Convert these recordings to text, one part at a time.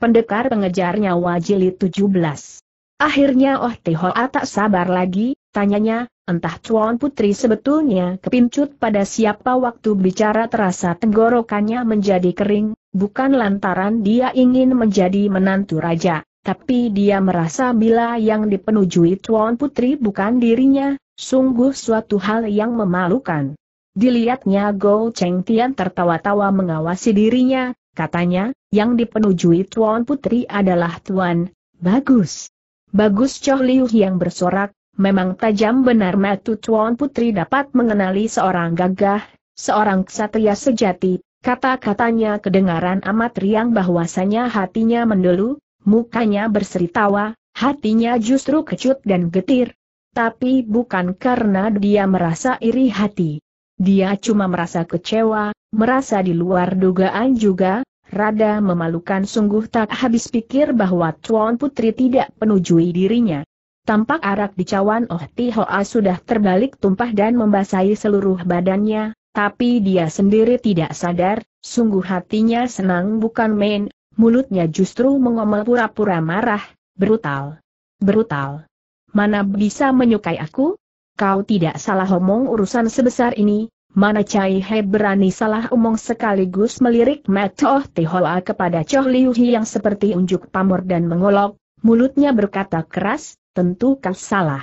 Pendekar nyawa wajili 17. Akhirnya Oh Tehoa tak sabar lagi, tanyanya, entah Cuan Putri sebetulnya kepincut pada siapa waktu bicara terasa tenggorokannya menjadi kering, bukan lantaran dia ingin menjadi menantu raja, tapi dia merasa bila yang dipenujui Cuan Putri bukan dirinya, sungguh suatu hal yang memalukan. Dilihatnya Go Cheng Tian tertawa-tawa mengawasi dirinya, Katanya, yang dipenujui Tuan Putri adalah Tuan, bagus. Bagus Choh Liu yang bersorak, memang tajam benar matu Tuan Putri dapat mengenali seorang gagah, seorang ksatria sejati, kata-katanya kedengaran amat riang bahwasanya hatinya mendelu, mukanya berseri tawa, hatinya justru kecut dan getir. Tapi bukan karena dia merasa iri hati. Dia cuma merasa kecewa, merasa di luar dugaan juga, rada memalukan sungguh tak habis pikir bahwa Tuan Putri tidak menujui dirinya. Tampak arak di cawan Oh Tihoa sudah terbalik tumpah dan membasahi seluruh badannya, tapi dia sendiri tidak sadar, sungguh hatinya senang bukan main, mulutnya justru mengomel pura-pura marah, brutal. Brutal. Mana bisa menyukai aku? kau tidak salah omong urusan sebesar ini, mana Cai He berani salah omong sekaligus melirik Metoh Tehoa kepada Choh Liu Hi yang seperti unjuk pamor dan mengolok, mulutnya berkata keras, tentu kau salah.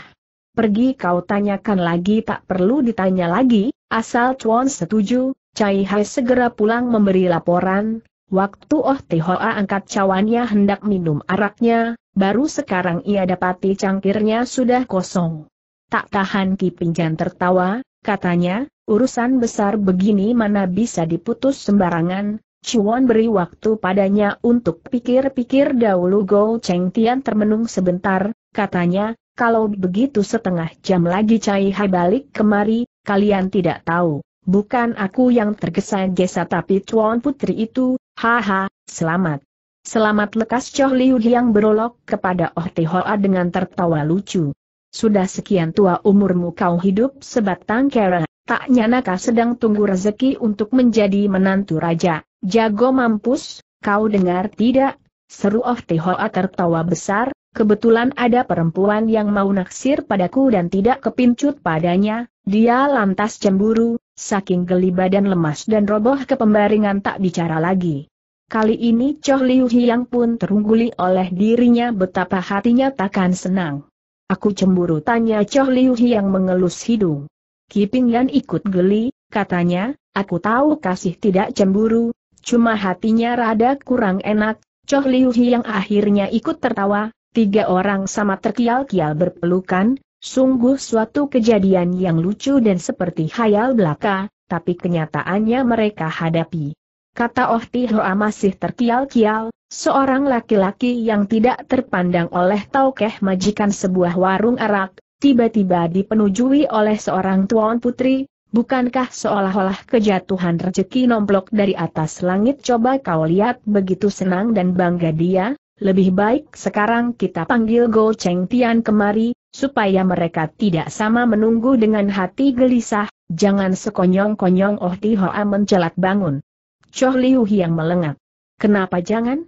Pergi kau tanyakan lagi tak perlu ditanya lagi, asal Chuan setuju, Cai He segera pulang memberi laporan, Waktu Oh Tehoa angkat cawannya hendak minum araknya, baru sekarang ia dapati cangkirnya sudah kosong. Tak tahan Ki Pinjan tertawa, katanya, urusan besar begini mana bisa diputus sembarangan, Chuan beri waktu padanya untuk pikir-pikir dahulu Go Cheng Tian termenung sebentar, katanya, kalau begitu setengah jam lagi Cai Hai balik kemari, kalian tidak tahu, bukan aku yang tergesa-gesa tapi Chuan Putri itu, haha, selamat. Selamat lekas Choh Liu yang berolok kepada Oh Te Tihoa dengan tertawa lucu sudah sekian tua umurmu kau hidup sebatang kera, tak nyanakah sedang tunggu rezeki untuk menjadi menantu raja, jago mampus, kau dengar tidak? Seru of oh Tehoa tertawa besar, kebetulan ada perempuan yang mau naksir padaku dan tidak kepincut padanya, dia lantas cemburu, saking geli badan lemas dan roboh ke pembaringan tak bicara lagi. Kali ini Choh Liu Hiang pun terungguli oleh dirinya betapa hatinya takkan senang. Aku cemburu tanya Choh Liu yang mengelus hidung. Yan ikut geli, katanya, aku tahu kasih tidak cemburu, cuma hatinya rada kurang enak, Choh Liu yang akhirnya ikut tertawa, tiga orang sama terkial-kial berpelukan, sungguh suatu kejadian yang lucu dan seperti hayal belaka, tapi kenyataannya mereka hadapi. Kata Oh Tihoa masih terkial-kial, Seorang laki-laki yang tidak terpandang oleh Taukeh majikan sebuah warung arak, tiba-tiba dipenujui oleh seorang tuan putri, bukankah seolah-olah kejatuhan rezeki nomplok dari atas langit coba kau lihat begitu senang dan bangga dia, lebih baik sekarang kita panggil Go Cheng Tian kemari, supaya mereka tidak sama menunggu dengan hati gelisah, jangan sekonyong-konyong Oh Tihoa mencelat bangun. Choh Liu yang melengak. Kenapa jangan?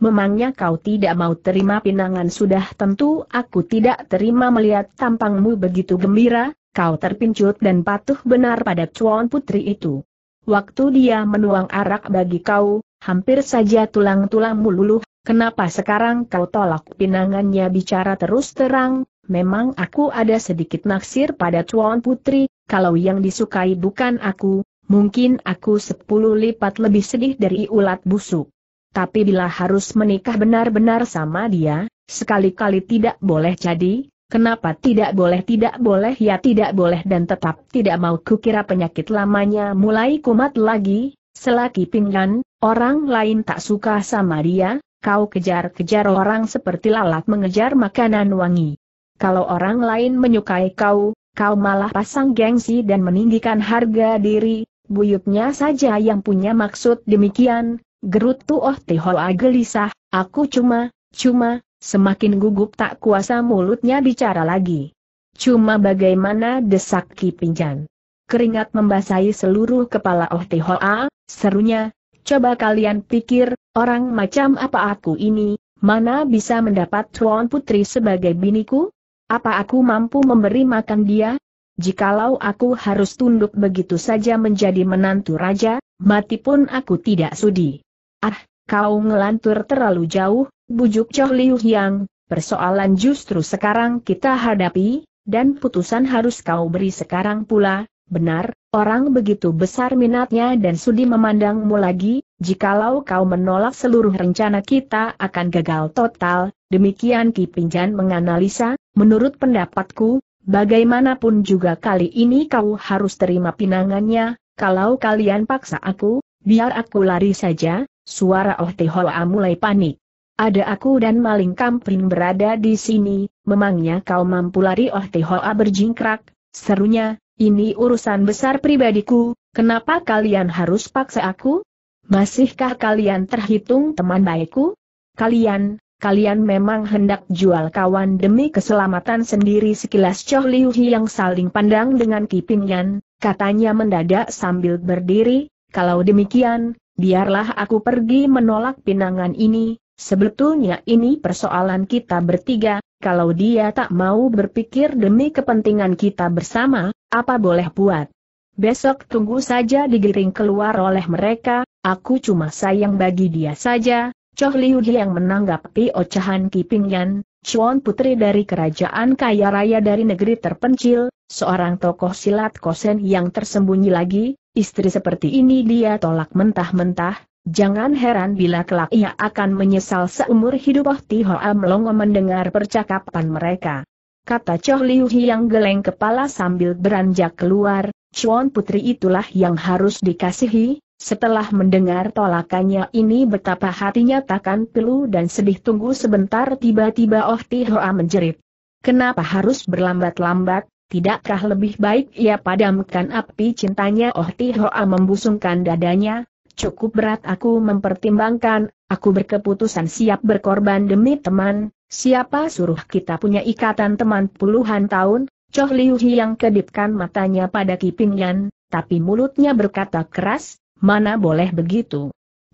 Memangnya kau tidak mau terima pinangan sudah tentu aku tidak terima melihat tampangmu begitu gembira, kau terpincut dan patuh benar pada cuan putri itu. Waktu dia menuang arak bagi kau, hampir saja tulang-tulangmu luluh, kenapa sekarang kau tolak pinangannya bicara terus terang, memang aku ada sedikit naksir pada cuan putri, kalau yang disukai bukan aku, mungkin aku sepuluh lipat lebih sedih dari ulat busuk tapi bila harus menikah benar-benar sama dia, sekali-kali tidak boleh jadi, kenapa tidak boleh tidak boleh ya tidak boleh dan tetap tidak mau kukira penyakit lamanya mulai kumat lagi, selagi pinggan, orang lain tak suka sama dia, kau kejar-kejar orang seperti lalat mengejar makanan wangi. Kalau orang lain menyukai kau, kau malah pasang gengsi dan meninggikan harga diri, buyutnya saja yang punya maksud demikian, Gerutu Oh Tihoa gelisah, aku cuma, cuma, semakin gugup tak kuasa mulutnya bicara lagi. Cuma bagaimana desak Ki Pinjan. Keringat membasahi seluruh kepala Oh Tihoa, serunya, coba kalian pikir, orang macam apa aku ini, mana bisa mendapat Tuan Putri sebagai biniku? Apa aku mampu memberi makan dia? Jikalau aku harus tunduk begitu saja menjadi menantu raja, mati pun aku tidak sudi. Ah, kau ngelantur terlalu jauh, bujuk Choh Liu Yang, persoalan justru sekarang kita hadapi, dan putusan harus kau beri sekarang pula, benar, orang begitu besar minatnya dan sudi memandangmu lagi, jikalau kau menolak seluruh rencana kita akan gagal total, demikian Ki Pinjan menganalisa, menurut pendapatku, bagaimanapun juga kali ini kau harus terima pinangannya, kalau kalian paksa aku, biar aku lari saja, Suara Oh Tehoa mulai panik. Ada aku dan maling kampring berada di sini, memangnya kau mampu lari Oh Tehoa berjingkrak, serunya, ini urusan besar pribadiku, kenapa kalian harus paksa aku? Masihkah kalian terhitung teman baikku? Kalian, kalian memang hendak jual kawan demi keselamatan sendiri sekilas Choh Liu yang saling pandang dengan kipingyan, katanya mendadak sambil berdiri, kalau demikian, biarlah aku pergi menolak pinangan ini, sebetulnya ini persoalan kita bertiga, kalau dia tak mau berpikir demi kepentingan kita bersama, apa boleh buat. Besok tunggu saja digiring keluar oleh mereka, aku cuma sayang bagi dia saja, Choh Liu yang menanggapi ocahan Kiping Yan, Chuan putri dari kerajaan kaya raya dari negeri terpencil, seorang tokoh silat kosen yang tersembunyi lagi, Istri seperti ini dia tolak mentah-mentah, jangan heran bila kelak ia akan menyesal seumur hidup Oh Tihoa melongo mendengar percakapan mereka. Kata Choh Liu yang geleng kepala sambil beranjak keluar, Chuan Putri itulah yang harus dikasihi, setelah mendengar tolakannya ini betapa hatinya takkan pilu dan sedih tunggu sebentar tiba-tiba Oh Tihoa menjerit. Kenapa harus berlambat-lambat, Tidakkah lebih baik ia padamkan api cintanya Oh Tihoa membusungkan dadanya, cukup berat aku mempertimbangkan, aku berkeputusan siap berkorban demi teman, siapa suruh kita punya ikatan teman puluhan tahun, Choh Liu yang kedipkan matanya pada Kiping Yan, tapi mulutnya berkata keras, mana boleh begitu.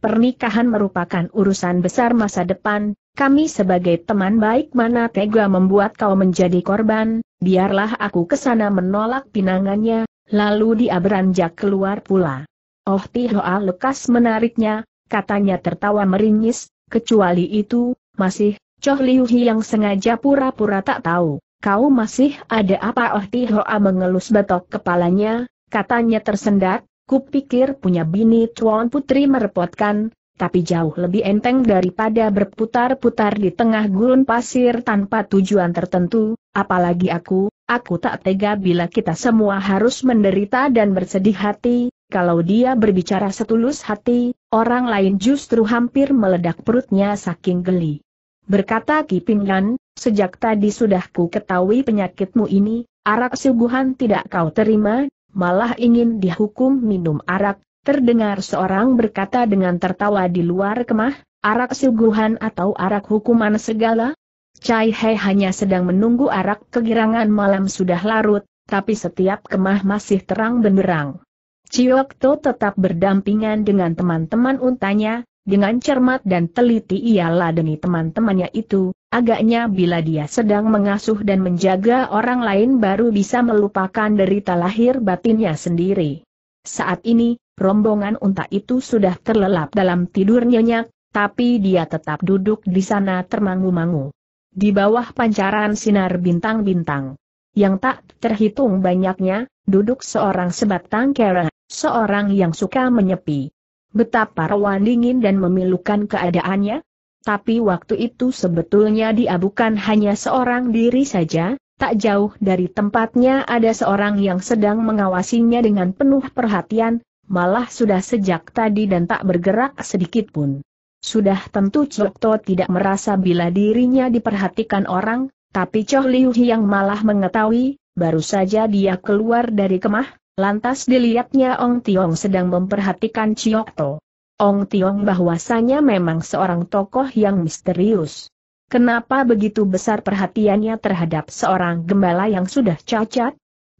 Pernikahan merupakan urusan besar masa depan, kami sebagai teman baik mana tega membuat kau menjadi korban, biarlah aku kesana menolak pinangannya, lalu dia beranjak keluar pula. Oh Tihoa lekas menariknya, katanya tertawa meringis, kecuali itu, masih, Choh Liu yang sengaja pura-pura tak tahu, kau masih ada apa Oh Tihoa mengelus batok kepalanya, katanya tersendat, Kupikir punya bini tuan putri merepotkan, tapi jauh lebih enteng daripada berputar-putar di tengah gurun pasir tanpa tujuan tertentu, apalagi aku, aku tak tega bila kita semua harus menderita dan bersedih hati, kalau dia berbicara setulus hati, orang lain justru hampir meledak perutnya saking geli. Berkata Kipingan, sejak tadi sudah ku ketahui penyakitmu ini, arak suguhan tidak kau terima, malah ingin dihukum minum arak, terdengar seorang berkata dengan tertawa di luar kemah, arak suguhan atau arak hukuman segala? Cai He hanya sedang menunggu arak kegirangan malam sudah larut, tapi setiap kemah masih terang benderang. Ciokto tetap berdampingan dengan teman-teman untanya, dengan cermat dan teliti ia ladeni teman-temannya itu, agaknya bila dia sedang mengasuh dan menjaga orang lain baru bisa melupakan derita lahir batinnya sendiri. Saat ini, rombongan unta itu sudah terlelap dalam tidur nyenyak, tapi dia tetap duduk di sana termangu-mangu. Di bawah pancaran sinar bintang-bintang yang tak terhitung banyaknya, duduk seorang sebatang kera, seorang yang suka menyepi. Betapa rawan dingin dan memilukan keadaannya. Tapi waktu itu sebetulnya dia bukan hanya seorang diri saja, tak jauh dari tempatnya ada seorang yang sedang mengawasinya dengan penuh perhatian, malah sudah sejak tadi dan tak bergerak sedikit pun. Sudah tentu Cokto tidak merasa bila dirinya diperhatikan orang, tapi Choh Liu yang malah mengetahui, baru saja dia keluar dari kemah, Lantas dilihatnya Ong Tiong sedang memperhatikan Chiok To. Ong Tiong bahwasanya memang seorang tokoh yang misterius. Kenapa begitu besar perhatiannya terhadap seorang gembala yang sudah cacat?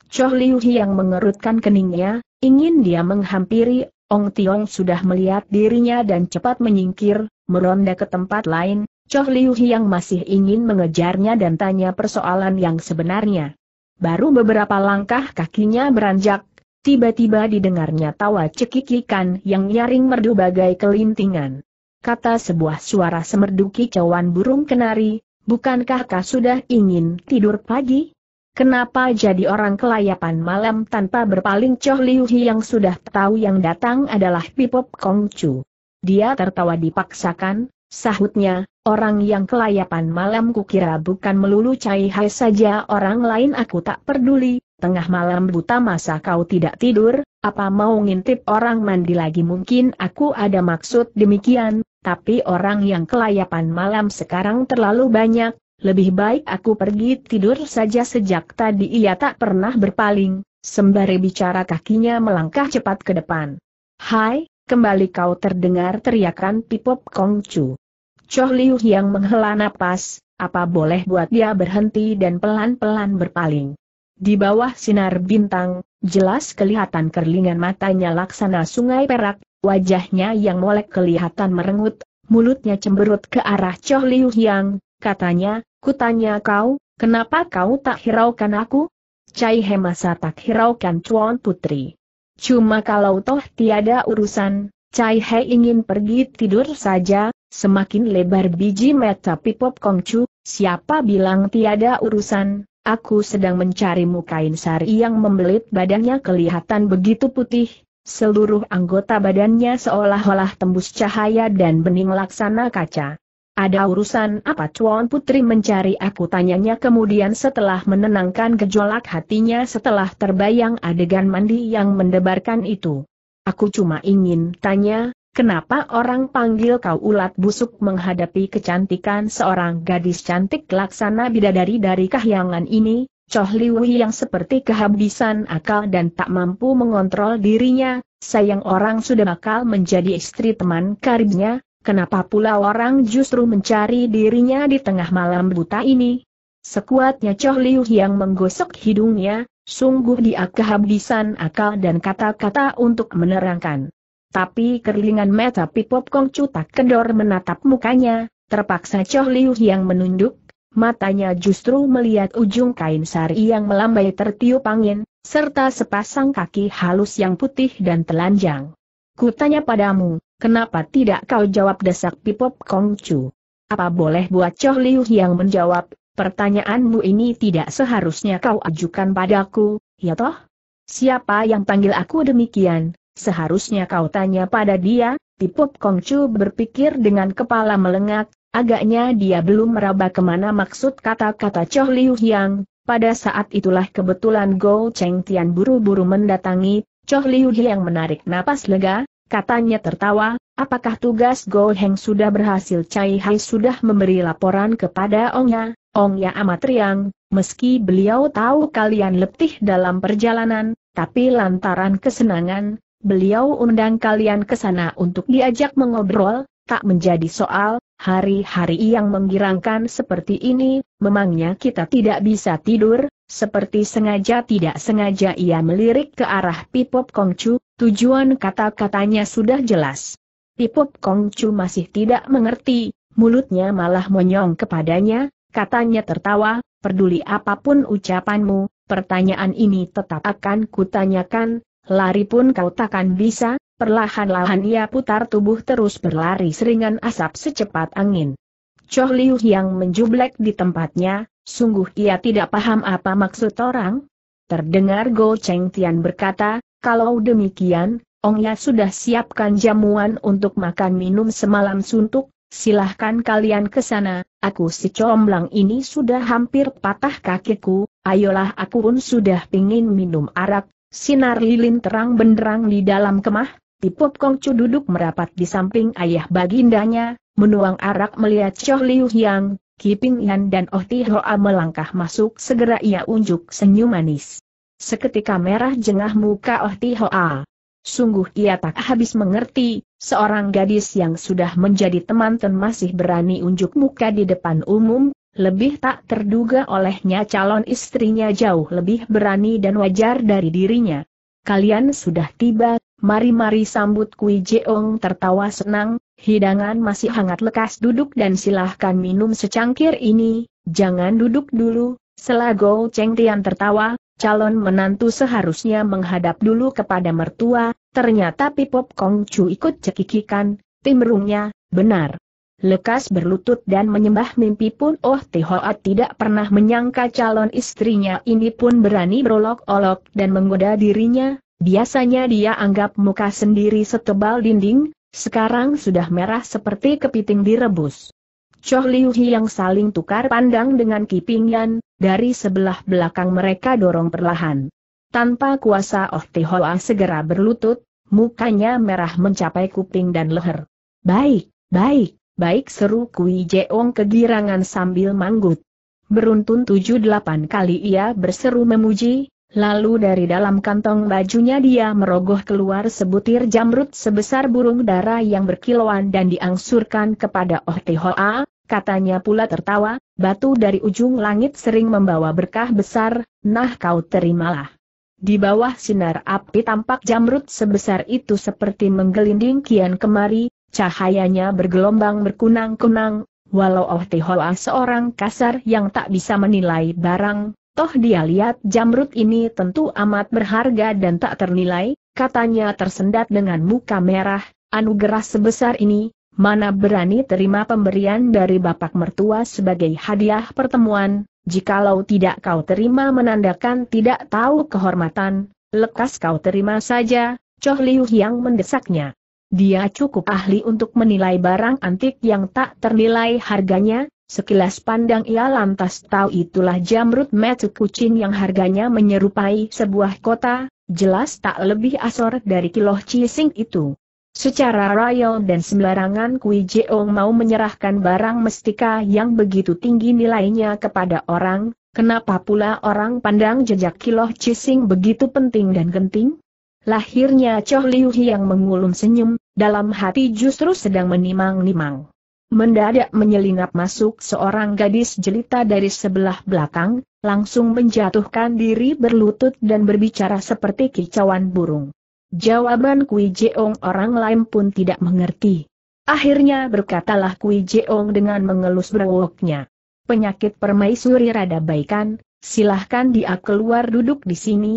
Choh Liu yang mengerutkan keningnya, ingin dia menghampiri, Ong Tiong sudah melihat dirinya dan cepat menyingkir, meronda ke tempat lain, Choh Liu yang masih ingin mengejarnya dan tanya persoalan yang sebenarnya. Baru beberapa langkah kakinya beranjak, tiba-tiba didengarnya tawa cekikikan yang nyaring merdu bagai kelintingan. Kata sebuah suara semerdu kicauan burung kenari, bukankah kau sudah ingin tidur pagi? Kenapa jadi orang kelayapan malam tanpa berpaling Choh Liu Hi yang sudah tahu yang datang adalah Pipop Kongcu. Dia tertawa dipaksakan, sahutnya, Orang yang kelayapan malam kukira bukan melulu Cai Hai saja orang lain aku tak peduli, tengah malam buta masa kau tidak tidur, apa mau ngintip orang mandi lagi mungkin aku ada maksud demikian, tapi orang yang kelayapan malam sekarang terlalu banyak, lebih baik aku pergi tidur saja sejak tadi ia tak pernah berpaling, sembari bicara kakinya melangkah cepat ke depan. Hai, kembali kau terdengar teriakan Pipop Kongcu. Choh Liu yang menghela napas, apa boleh buat dia berhenti dan pelan-pelan berpaling. Di bawah sinar bintang, jelas kelihatan kerlingan matanya laksana sungai perak, wajahnya yang molek kelihatan merengut, mulutnya cemberut ke arah Choh Liu yang, katanya, kutanya kau, kenapa kau tak hiraukan aku? Cai He masa tak hiraukan Cuan Putri. Cuma kalau toh tiada urusan, Cai He ingin pergi tidur saja, Semakin lebar biji mata Pipop Kongcu, siapa bilang tiada urusan, aku sedang mencarimu kain sari yang membelit badannya kelihatan begitu putih, seluruh anggota badannya seolah-olah tembus cahaya dan bening laksana kaca. Ada urusan apa Cuan Putri mencari aku tanyanya kemudian setelah menenangkan gejolak hatinya setelah terbayang adegan mandi yang mendebarkan itu. Aku cuma ingin tanya, Kenapa orang panggil kau ulat busuk menghadapi kecantikan seorang gadis cantik laksana bidadari dari kahyangan ini? Choh Liwi yang seperti kehabisan akal dan tak mampu mengontrol dirinya, sayang orang sudah bakal menjadi istri teman karibnya, kenapa pula orang justru mencari dirinya di tengah malam buta ini? Sekuatnya Choh Liu yang menggosok hidungnya, sungguh dia kehabisan akal dan kata-kata untuk menerangkan. Tapi kerlingan mata Pipop Kongcu tak kendor menatap mukanya, terpaksa Choh Liu yang menunduk, matanya justru melihat ujung kain sari yang melambai tertiup angin, serta sepasang kaki halus yang putih dan telanjang. Kutanya padamu, kenapa tidak kau jawab desak Pipop Kongcu? Apa boleh buat Choh Liu yang menjawab, pertanyaanmu ini tidak seharusnya kau ajukan padaku, ya toh? Siapa yang panggil aku demikian, Seharusnya kau tanya pada dia, Pipop Kongcu berpikir dengan kepala melengak, agaknya dia belum meraba kemana maksud kata-kata Choh Liu Hyang, pada saat itulah kebetulan Go Cheng Tian buru-buru mendatangi, Choh Liu Hyang menarik napas lega, katanya tertawa, apakah tugas Go Heng sudah berhasil Chai Hai sudah memberi laporan kepada Ongnya, Ongnya amat riang, meski beliau tahu kalian letih dalam perjalanan, tapi lantaran kesenangan, beliau undang kalian ke sana untuk diajak mengobrol, tak menjadi soal, hari-hari yang menggirangkan seperti ini, memangnya kita tidak bisa tidur, seperti sengaja tidak sengaja ia melirik ke arah Pipop Kongcu, tujuan kata-katanya sudah jelas. Pipop Kongcu masih tidak mengerti, mulutnya malah monyong kepadanya, katanya tertawa, peduli apapun ucapanmu, pertanyaan ini tetap akan kutanyakan, Lari pun kau takkan bisa, perlahan-lahan ia putar tubuh terus berlari seringan asap secepat angin. Choh Liu yang menjublek di tempatnya, sungguh ia tidak paham apa maksud orang. Terdengar Go Cheng Tian berkata, kalau demikian, Ong Ya sudah siapkan jamuan untuk makan minum semalam suntuk, silahkan kalian ke sana, aku si comblang ini sudah hampir patah kakiku, ayolah aku pun sudah pingin minum arak, Sinar lilin terang benderang di dalam kemah, Tipok Kongcu duduk merapat di samping ayah bagindanya, menuang arak melihat Choh Liu Yang, Kiping Yan dan Oh Ti Hoa melangkah masuk segera ia unjuk senyum manis. Seketika merah jengah muka Oh Ti Hoa. Sungguh ia tak habis mengerti, seorang gadis yang sudah menjadi teman-teman masih berani unjuk muka di depan umum, lebih tak terduga olehnya calon istrinya jauh lebih berani dan wajar dari dirinya. Kalian sudah tiba, mari-mari sambut Kui Jeong tertawa senang, hidangan masih hangat lekas duduk dan silahkan minum secangkir ini, jangan duduk dulu, selago Cheng Tian tertawa, calon menantu seharusnya menghadap dulu kepada mertua, ternyata Pipop Kong Chu ikut cekikikan, timrungnya, benar lekas berlutut dan menyembah mimpi pun Oh Tihoat tidak pernah menyangka calon istrinya ini pun berani berolok-olok dan menggoda dirinya, biasanya dia anggap muka sendiri setebal dinding, sekarang sudah merah seperti kepiting direbus. Choh Liu yang saling tukar pandang dengan Kipingyan, dari sebelah belakang mereka dorong perlahan. Tanpa kuasa Oh Tehoa segera berlutut, mukanya merah mencapai kuping dan leher. Baik, baik, Baik seru Kui Jeong kegirangan sambil manggut. Beruntun tujuh delapan kali ia berseru memuji, lalu dari dalam kantong bajunya dia merogoh keluar sebutir jamrut sebesar burung dara yang berkilauan dan diangsurkan kepada Oh Hoa, katanya pula tertawa, batu dari ujung langit sering membawa berkah besar, nah kau terimalah. Di bawah sinar api tampak jamrut sebesar itu seperti menggelinding kian kemari, Cahayanya bergelombang berkunang-kunang, walau Oh Tehoa seorang kasar yang tak bisa menilai barang, toh dia lihat jamrut ini tentu amat berharga dan tak ternilai, katanya tersendat dengan muka merah, anugerah sebesar ini, mana berani terima pemberian dari bapak mertua sebagai hadiah pertemuan, jikalau tidak kau terima menandakan tidak tahu kehormatan, lekas kau terima saja, Choh Liu yang mendesaknya. Dia cukup ahli untuk menilai barang antik yang tak ternilai harganya, Sekilas pandang ia lantas tahu itulah jamrut metu kucing yang harganya menyerupai sebuah kota, jelas tak lebih asor dari kiloh cising itu. Secara royal dan sembarangan Kui Jeong mau menyerahkan barang mestika yang begitu tinggi nilainya kepada orang, kenapa pula orang pandang jejak kiloh cising begitu penting dan genting? Lahirnya Choh Liu yang mengulum senyum, dalam hati justru sedang menimang-nimang. Mendadak menyelinap masuk seorang gadis jelita dari sebelah belakang, langsung menjatuhkan diri berlutut dan berbicara seperti kicauan burung. Jawaban Kui Jeong orang lain pun tidak mengerti. Akhirnya berkatalah Kui Jeong dengan mengelus berwoknya. Penyakit permaisuri rada baikan, silahkan dia keluar duduk di sini,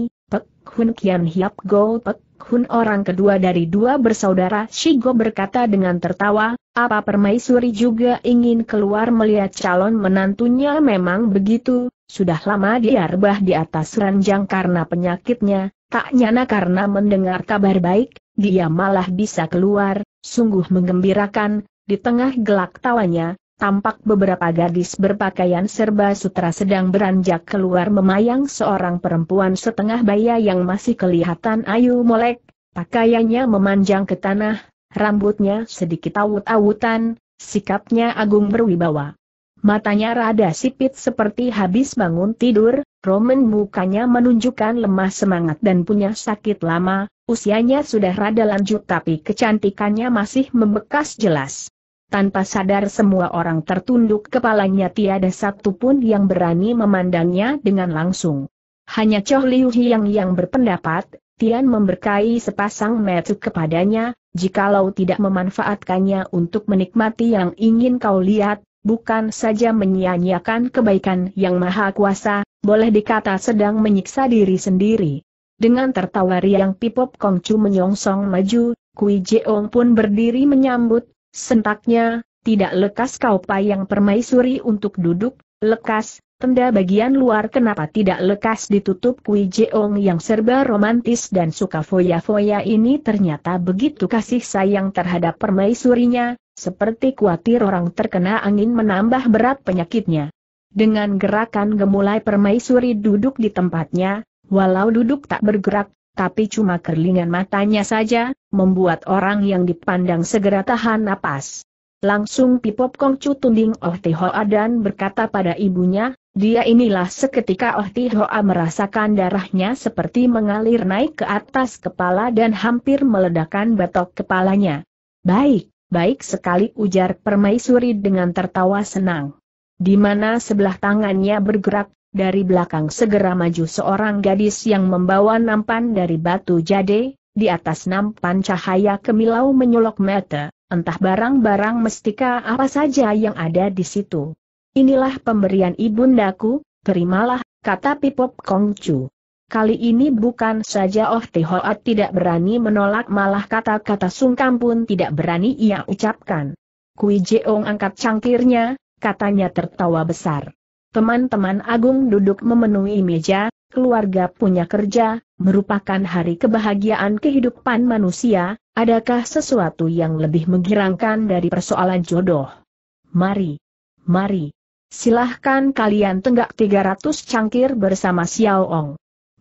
Hun Kian Hiap Go Pek Hun orang kedua dari dua bersaudara Shigo berkata dengan tertawa, apa permaisuri juga ingin keluar melihat calon menantunya memang begitu, sudah lama dia rebah di atas ranjang karena penyakitnya, tak nyana karena mendengar kabar baik, dia malah bisa keluar, sungguh mengembirakan. di tengah gelak tawanya, tampak beberapa gadis berpakaian serba sutra sedang beranjak keluar memayang seorang perempuan setengah baya yang masih kelihatan ayu molek, pakaiannya memanjang ke tanah, rambutnya sedikit awut-awutan, sikapnya agung berwibawa. Matanya rada sipit seperti habis bangun tidur, Roman mukanya menunjukkan lemah semangat dan punya sakit lama, usianya sudah rada lanjut tapi kecantikannya masih membekas jelas tanpa sadar semua orang tertunduk kepalanya tiada satu pun yang berani memandangnya dengan langsung. Hanya Choh Liu Hiang yang berpendapat, Tian memberkai sepasang metu kepadanya, jikalau tidak memanfaatkannya untuk menikmati yang ingin kau lihat, bukan saja menyia-nyiakan kebaikan yang maha kuasa, boleh dikata sedang menyiksa diri sendiri. Dengan tertawa riang Pipop Kongcu menyongsong maju, Kui Jeong pun berdiri menyambut, Sentaknya, tidak lekas kau payang permaisuri untuk duduk, lekas, tenda bagian luar kenapa tidak lekas ditutup Kui Jeong yang serba romantis dan suka foya-foya ini ternyata begitu kasih sayang terhadap permaisurinya, seperti khawatir orang terkena angin menambah berat penyakitnya. Dengan gerakan gemulai permaisuri duduk di tempatnya, walau duduk tak bergerak, tapi cuma kerlingan matanya saja, membuat orang yang dipandang segera tahan napas. Langsung Pipop Chu tunding Oh Ti Hoa dan berkata pada ibunya, dia inilah seketika Oh Ti Hoa merasakan darahnya seperti mengalir naik ke atas kepala dan hampir meledakkan batok kepalanya. Baik, baik sekali ujar Permaisuri dengan tertawa senang. Di mana sebelah tangannya bergerak, dari belakang segera maju seorang gadis yang membawa nampan dari batu jade, di atas nampan cahaya kemilau menyolok mata, entah barang-barang mestika apa saja yang ada di situ. Inilah pemberian ibundaku, terimalah, kata Pipop Kongcu. Kali ini bukan saja Oh Tihoat tidak berani menolak malah kata-kata sungkam pun tidak berani ia ucapkan. Kui Jeong angkat cangkirnya, katanya tertawa besar. Teman-teman Agung duduk memenuhi meja, keluarga punya kerja, merupakan hari kebahagiaan kehidupan manusia, adakah sesuatu yang lebih menggirangkan dari persoalan jodoh? Mari, mari, silahkan kalian tenggak 300 cangkir bersama Xiao Ong.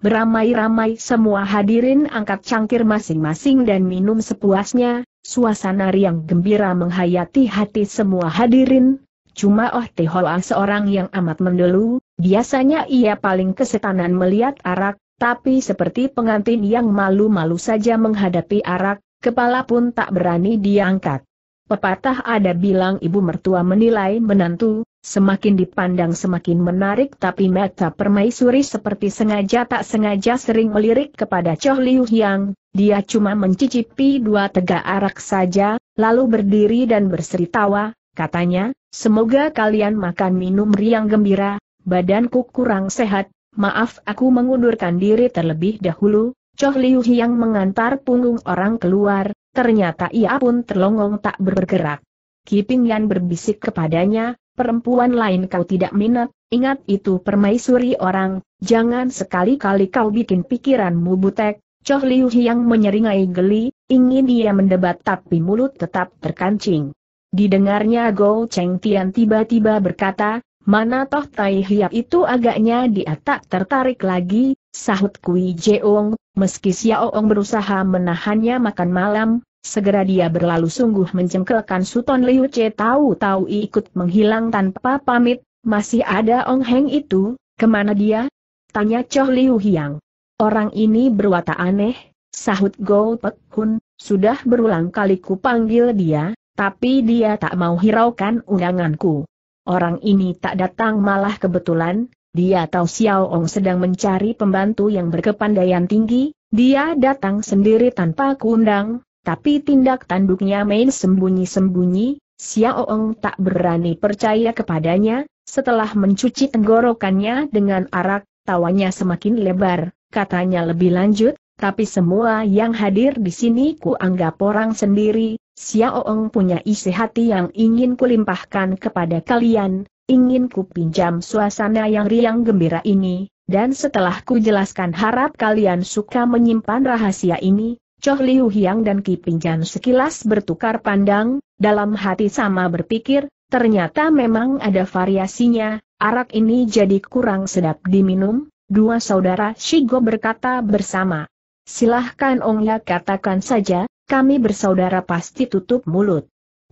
Beramai-ramai semua hadirin angkat cangkir masing-masing dan minum sepuasnya, suasana riang gembira menghayati hati semua hadirin, Cuma Oh Tehoa seorang yang amat mendelu, biasanya ia paling kesetanan melihat arak, tapi seperti pengantin yang malu-malu saja menghadapi arak, kepala pun tak berani diangkat. Pepatah ada bilang ibu mertua menilai menantu, semakin dipandang semakin menarik tapi mata permaisuri seperti sengaja tak sengaja sering melirik kepada Choh Liu Hyang, dia cuma mencicipi dua tegak arak saja, lalu berdiri dan berseri tawa, katanya, Semoga kalian makan minum riang gembira, badanku kurang sehat, maaf aku mengundurkan diri terlebih dahulu, Choh Liu Hiang mengantar punggung orang keluar, ternyata ia pun terlongong tak bergerak. Kiping Yan berbisik kepadanya, perempuan lain kau tidak minat, ingat itu permaisuri orang, jangan sekali-kali kau bikin pikiranmu butek, Choh Liu Hiang menyeringai geli, ingin ia mendebat tapi mulut tetap terkancing. Didengarnya Go Cheng Tian tiba-tiba berkata, mana toh Tai Hiap itu agaknya dia tak tertarik lagi, sahut Kui Jeong, meski Xiaoong berusaha menahannya makan malam, segera dia berlalu sungguh mencengkelkan Suton Liu Che tahu-tahu ikut menghilang tanpa pamit, masih ada Ong Heng itu, kemana dia? Tanya Choh Liu Hiang. Orang ini berwatak aneh, sahut Go Pek Hun, sudah berulang kali ku panggil dia, tapi dia tak mau hiraukan undanganku. Orang ini tak datang malah kebetulan, dia tahu Xiao Ong sedang mencari pembantu yang berkepandaian tinggi, dia datang sendiri tanpa kuundang, tapi tindak tanduknya main sembunyi-sembunyi, Xiao Ong tak berani percaya kepadanya, setelah mencuci tenggorokannya dengan arak, tawanya semakin lebar, katanya lebih lanjut, tapi semua yang hadir di sini ku anggap orang sendiri, Xiaoong punya isi hati yang ingin kulimpahkan kepada kalian, ingin kupinjam suasana yang riang gembira ini, dan setelah kujelaskan harap kalian suka menyimpan rahasia ini, Choh Liu Hiang dan Ki Pinjan sekilas bertukar pandang, dalam hati sama berpikir, ternyata memang ada variasinya, arak ini jadi kurang sedap diminum, dua saudara Shigo berkata bersama. Silahkan Ong Ya katakan saja, kami bersaudara pasti tutup mulut.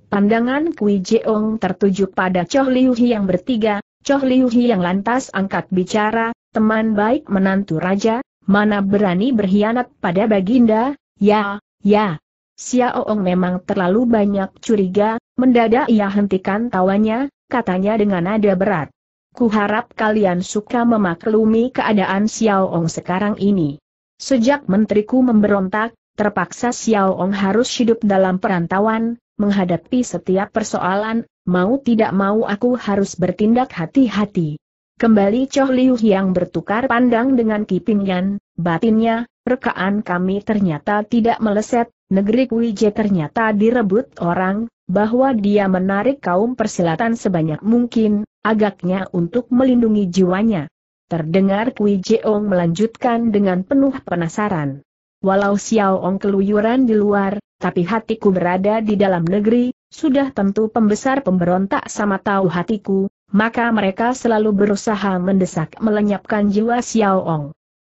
Pandangan Kui Jeong tertuju pada Choh Liu Hi yang bertiga, Choh Liu Hi yang lantas angkat bicara, teman baik menantu raja, mana berani berkhianat pada baginda, ya, ya. Xiaoong memang terlalu banyak curiga, mendadak ia hentikan tawanya, katanya dengan nada berat. Kuharap kalian suka memaklumi keadaan Xiaoong sekarang ini. Sejak menteriku memberontak, Terpaksa Xiao Ong harus hidup dalam perantauan, menghadapi setiap persoalan, mau tidak mau aku harus bertindak hati-hati. Kembali Choh Liu yang bertukar pandang dengan Yan, batinnya, rekaan kami ternyata tidak meleset, negeri Kuije ternyata direbut orang, bahwa dia menarik kaum persilatan sebanyak mungkin, agaknya untuk melindungi jiwanya. Terdengar Kui Ong melanjutkan dengan penuh penasaran. Walau Xiao Ong keluyuran di luar, tapi hatiku berada di dalam negeri, sudah tentu pembesar pemberontak sama tahu hatiku, maka mereka selalu berusaha mendesak melenyapkan jiwa Xiao Ong.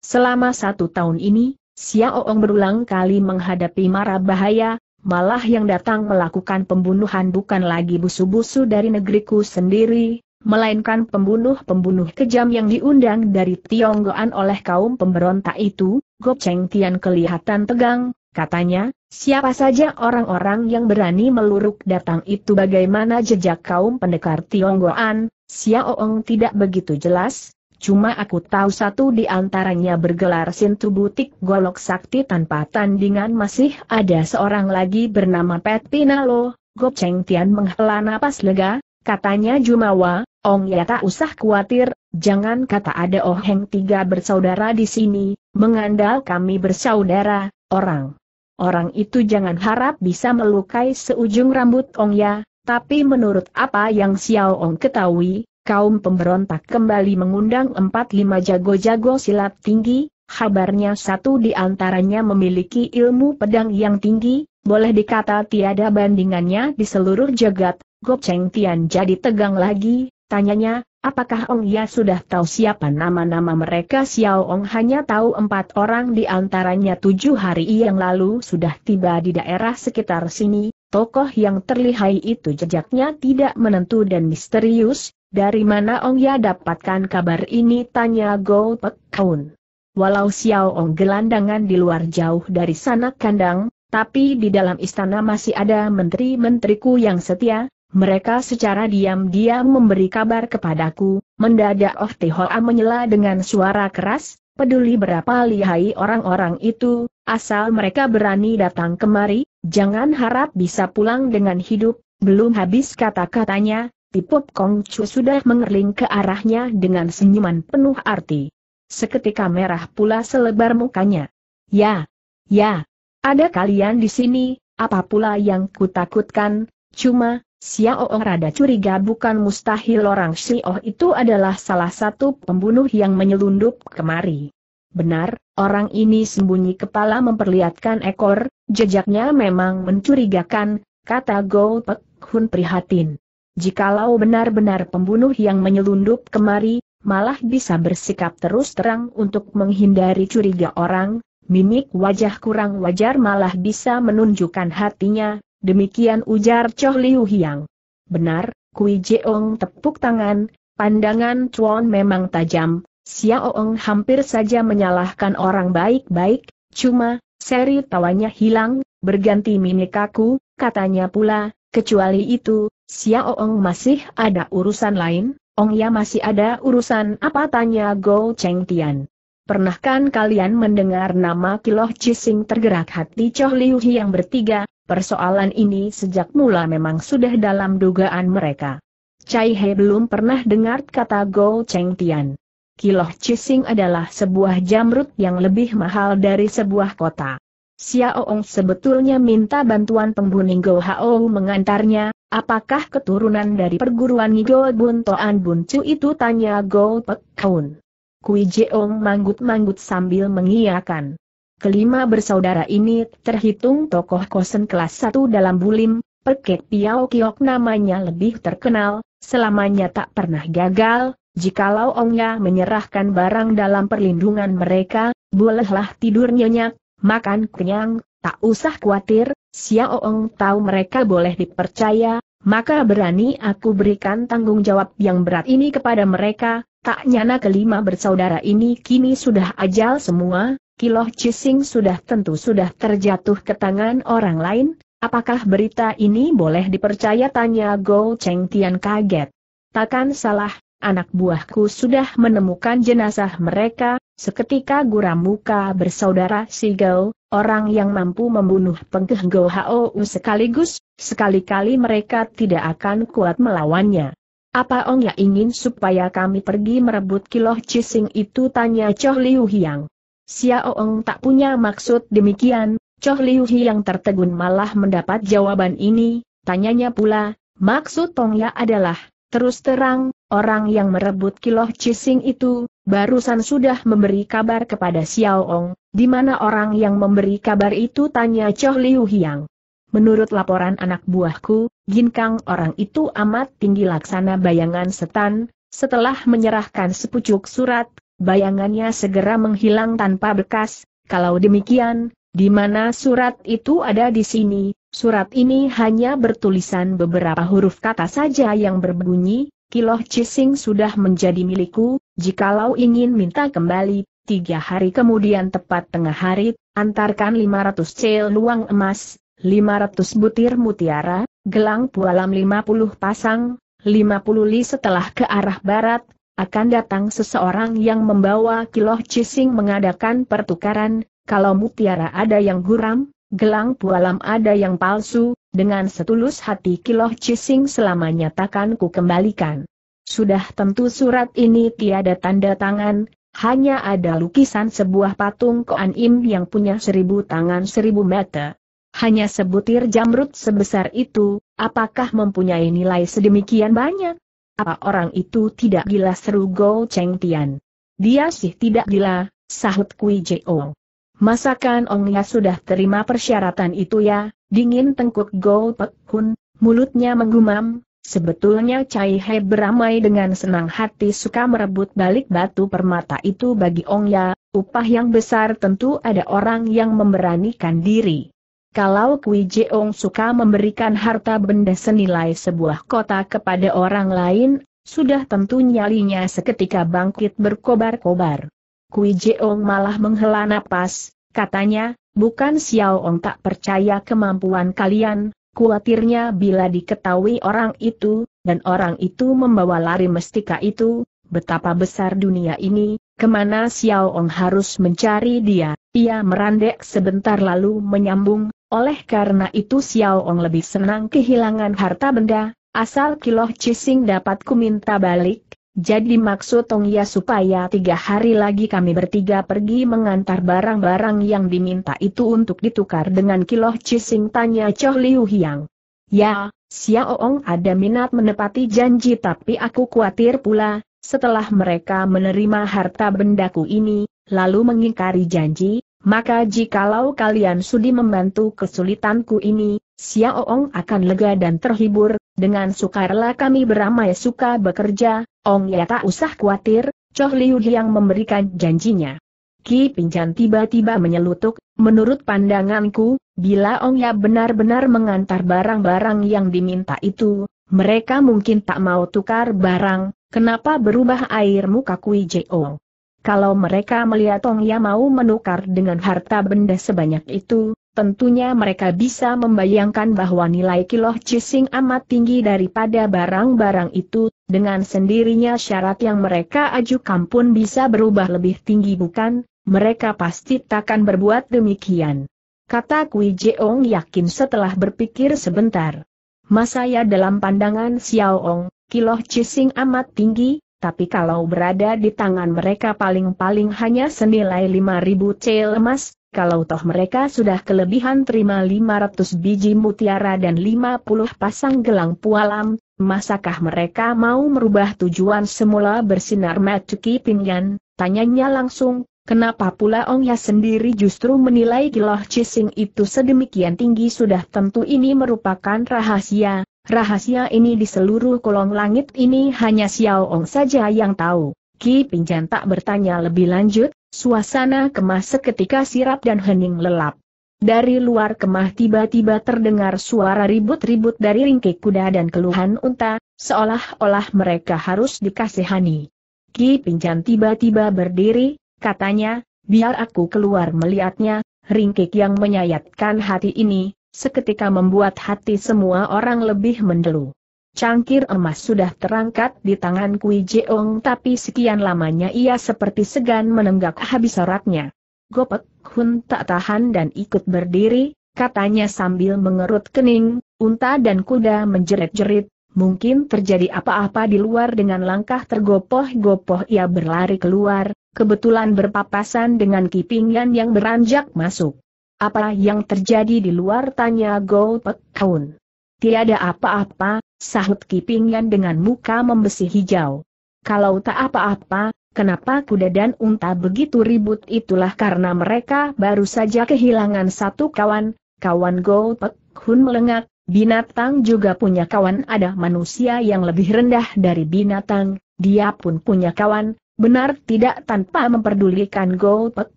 Selama satu tahun ini, Xiao Ong berulang kali menghadapi mara bahaya, malah yang datang melakukan pembunuhan bukan lagi busu-busu dari negeriku sendiri, melainkan pembunuh-pembunuh kejam yang diundang dari Tionggoan oleh kaum pemberontak itu, Cheng Tian kelihatan tegang, katanya, siapa saja orang-orang yang berani meluruk datang itu bagaimana jejak kaum pendekar Tionggoan, Xiao Ong tidak begitu jelas, cuma aku tahu satu di antaranya bergelar Sintu Butik Golok Sakti tanpa tandingan masih ada seorang lagi bernama Pet Pinalo, Cheng Tian menghela napas lega, katanya Jumawa, Ong ya tak usah khawatir, jangan kata ada Oh Heng tiga bersaudara di sini, mengandal kami bersaudara, orang. Orang itu jangan harap bisa melukai seujung rambut Ong ya, tapi menurut apa yang Xiao Ong ketahui, kaum pemberontak kembali mengundang empat lima jago-jago silat tinggi, kabarnya satu di antaranya memiliki ilmu pedang yang tinggi, boleh dikata tiada bandingannya di seluruh jagat, Gopcheng Tian jadi tegang lagi, Tanyanya, apakah Ong Ya sudah tahu siapa nama-nama mereka? Xiao Ong hanya tahu empat orang di antaranya tujuh hari yang lalu sudah tiba di daerah sekitar sini, tokoh yang terlihai itu jejaknya tidak menentu dan misterius, dari mana Ong Ya dapatkan kabar ini? Tanya Go Pek Kaun. Walau Xiao Ong gelandangan di luar jauh dari sana kandang, tapi di dalam istana masih ada menteri-menteriku yang setia, mereka secara diam-diam memberi kabar kepadaku, mendadak Oh Tihoa menyela dengan suara keras, peduli berapa lihai orang-orang itu, asal mereka berani datang kemari, jangan harap bisa pulang dengan hidup, belum habis kata-katanya, Tipop Kong Chu sudah mengerling ke arahnya dengan senyuman penuh arti. Seketika merah pula selebar mukanya. Ya, ya, ada kalian di sini, apa pula yang kutakutkan, cuma, Xiao oh rada curiga bukan mustahil orang Xiao oh itu adalah salah satu pembunuh yang menyelundup kemari. Benar, orang ini sembunyi kepala memperlihatkan ekor, jejaknya memang mencurigakan, kata Go Pek Hun prihatin. Jikalau benar-benar pembunuh yang menyelundup kemari, malah bisa bersikap terus terang untuk menghindari curiga orang, mimik wajah kurang wajar malah bisa menunjukkan hatinya, demikian ujar Choh Liu Hiang. Benar, Kui Jeong tepuk tangan, pandangan Chuan memang tajam, Xiao Ong hampir saja menyalahkan orang baik-baik, cuma, seri tawanya hilang, berganti mimik kaku, katanya pula, kecuali itu, Xiao Ong masih ada urusan lain, Ong ya masih ada urusan apa tanya Go Cheng Tian. Pernahkan kalian mendengar nama Kiloh Jising tergerak hati Choh Liu Hiang bertiga, Persoalan ini sejak mula memang sudah dalam dugaan mereka. Cai He belum pernah dengar kata Go Cheng Tian. Kiloh Chising adalah sebuah jamrut yang lebih mahal dari sebuah kota. Xiao Ong sebetulnya minta bantuan pembunuh Go Hao mengantarnya, apakah keturunan dari perguruan Go Bun Toan Bun Chu itu tanya Go Pek Kaun. Kui Jeong manggut-manggut sambil mengiyakan. Kelima bersaudara ini terhitung tokoh kosen kelas satu dalam bulim, Perkek Piao Kiok namanya lebih terkenal, selamanya tak pernah gagal, jikalau Ongya menyerahkan barang dalam perlindungan mereka, bolehlah tidur nyenyak, makan kenyang, tak usah khawatir, Xiao Ong tahu mereka boleh dipercaya, maka berani aku berikan tanggung jawab yang berat ini kepada mereka, tak nyana kelima bersaudara ini kini sudah ajal semua, Kiloh Cising sudah tentu sudah terjatuh ke tangan orang lain, apakah berita ini boleh dipercaya tanya Go Cheng Tian kaget. Takkan salah, anak buahku sudah menemukan jenazah mereka, seketika guram muka bersaudara si Go, orang yang mampu membunuh pengkeh Go Hao, sekaligus, sekali-kali mereka tidak akan kuat melawannya. Apa Ong Ya ingin supaya kami pergi merebut kiloh cising itu tanya Choh Liu Hiang. Xiaoong tak punya maksud demikian, Choh Liu Hi yang tertegun malah mendapat jawaban ini, tanyanya pula, maksud Tong Ya adalah, terus terang, orang yang merebut kiloh Cising itu, barusan sudah memberi kabar kepada Xiaoong, di mana orang yang memberi kabar itu tanya Choh Liu yang. Menurut laporan anak buahku, ginkang orang itu amat tinggi laksana bayangan setan, setelah menyerahkan sepucuk surat, bayangannya segera menghilang tanpa bekas, kalau demikian, di mana surat itu ada di sini, surat ini hanya bertulisan beberapa huruf kata saja yang berbunyi, Kiloh Cising sudah menjadi milikku, jikalau ingin minta kembali, tiga hari kemudian tepat tengah hari, antarkan 500 cel luang emas, 500 butir mutiara, gelang pualam 50 pasang, 50 li setelah ke arah barat, akan datang seseorang yang membawa kiloh cising mengadakan pertukaran, kalau mutiara ada yang guram, gelang pualam ada yang palsu, dengan setulus hati kiloh cising selamanya takkan ku kembalikan. Sudah tentu surat ini tiada tanda tangan, hanya ada lukisan sebuah patung Koan Im yang punya seribu tangan seribu mata. Hanya sebutir jamrut sebesar itu, apakah mempunyai nilai sedemikian banyak? Apa orang itu tidak gila seru Go Cheng Tian? Dia sih tidak gila, sahut Kui Jo. Masakan Ong Ya sudah terima persyaratan itu ya, dingin tengkuk Go Pek Hun, mulutnya menggumam, Sebetulnya Cai He beramai dengan senang hati suka merebut balik batu permata itu bagi Ong Ya, upah yang besar tentu ada orang yang memberanikan diri. Kalau Kui Jeong suka memberikan harta benda senilai sebuah kota kepada orang lain, sudah tentu nyalinya seketika bangkit berkobar-kobar. Kui Jeong malah menghela napas, katanya, bukan Xiao Ong tak percaya kemampuan kalian, kuatirnya bila diketahui orang itu, dan orang itu membawa lari mestika itu, betapa besar dunia ini, kemana Xiao Ong harus mencari dia, ia merandek sebentar lalu menyambung, oleh karena itu Xiao Ong lebih senang kehilangan harta benda, asal kiloh cising dapat minta balik, jadi maksud Tong Ya supaya tiga hari lagi kami bertiga pergi mengantar barang-barang yang diminta itu untuk ditukar dengan kiloh cising tanya Choh Liu Hiang. Ya, Xiao Ong ada minat menepati janji tapi aku khawatir pula, setelah mereka menerima harta bendaku ini, lalu mengingkari janji, maka jikalau kalian sudi membantu kesulitanku ini, Xiaoong akan lega dan terhibur, dengan sukarela kami beramai suka bekerja, Ong ya tak usah khawatir, Choh Liu yang memberikan janjinya. Ki Pinjan tiba-tiba menyelutuk, menurut pandanganku, bila Ong ya benar-benar mengantar barang-barang yang diminta itu, mereka mungkin tak mau tukar barang, kenapa berubah air muka Kui Jeong? Kalau mereka melihat Tong Ya mau menukar dengan harta benda sebanyak itu, tentunya mereka bisa membayangkan bahwa nilai kiloh cising amat tinggi daripada barang-barang itu, dengan sendirinya syarat yang mereka ajukan pun bisa berubah lebih tinggi bukan, mereka pasti takkan berbuat demikian. Kata Kui Jeong yakin setelah berpikir sebentar. Masaya dalam pandangan Xiao Ong, kiloh cising amat tinggi, tapi kalau berada di tangan mereka paling-paling hanya senilai 5.000 cel emas, kalau toh mereka sudah kelebihan terima 500 biji mutiara dan 50 pasang gelang pualam, masakah mereka mau merubah tujuan semula bersinar Matsuki Pingyan? Tanyanya langsung, kenapa pula ong ya sendiri justru menilai kiloh cising itu sedemikian tinggi sudah tentu ini merupakan rahasia, Rahasia ini di seluruh kolong langit ini hanya Xiao Ong saja yang tahu. Ki Pinjan tak bertanya lebih lanjut, suasana kemah seketika sirap dan hening lelap. Dari luar kemah tiba-tiba terdengar suara ribut-ribut dari ringkik kuda dan keluhan unta, seolah-olah mereka harus dikasihani. Ki Pinjan tiba-tiba berdiri, katanya, biar aku keluar melihatnya, ringkik yang menyayatkan hati ini, seketika membuat hati semua orang lebih mendelu. Cangkir emas sudah terangkat di tangan Kui Jeong tapi sekian lamanya ia seperti segan menenggak habis soraknya. Gopek Hun tak tahan dan ikut berdiri, katanya sambil mengerut kening, unta dan kuda menjerit-jerit, mungkin terjadi apa-apa di luar dengan langkah tergopoh-gopoh ia berlari keluar, kebetulan berpapasan dengan kipingan yang beranjak masuk. Apa yang terjadi di luar tanya Go Pek Kaun. Tiada apa-apa, sahut Kippingan dengan muka membesi hijau. Kalau tak apa-apa, kenapa kuda dan unta begitu ribut itulah karena mereka baru saja kehilangan satu kawan, kawan Go Pek Hun melengak, binatang juga punya kawan ada manusia yang lebih rendah dari binatang, dia pun punya kawan, benar tidak tanpa memperdulikan Go Pek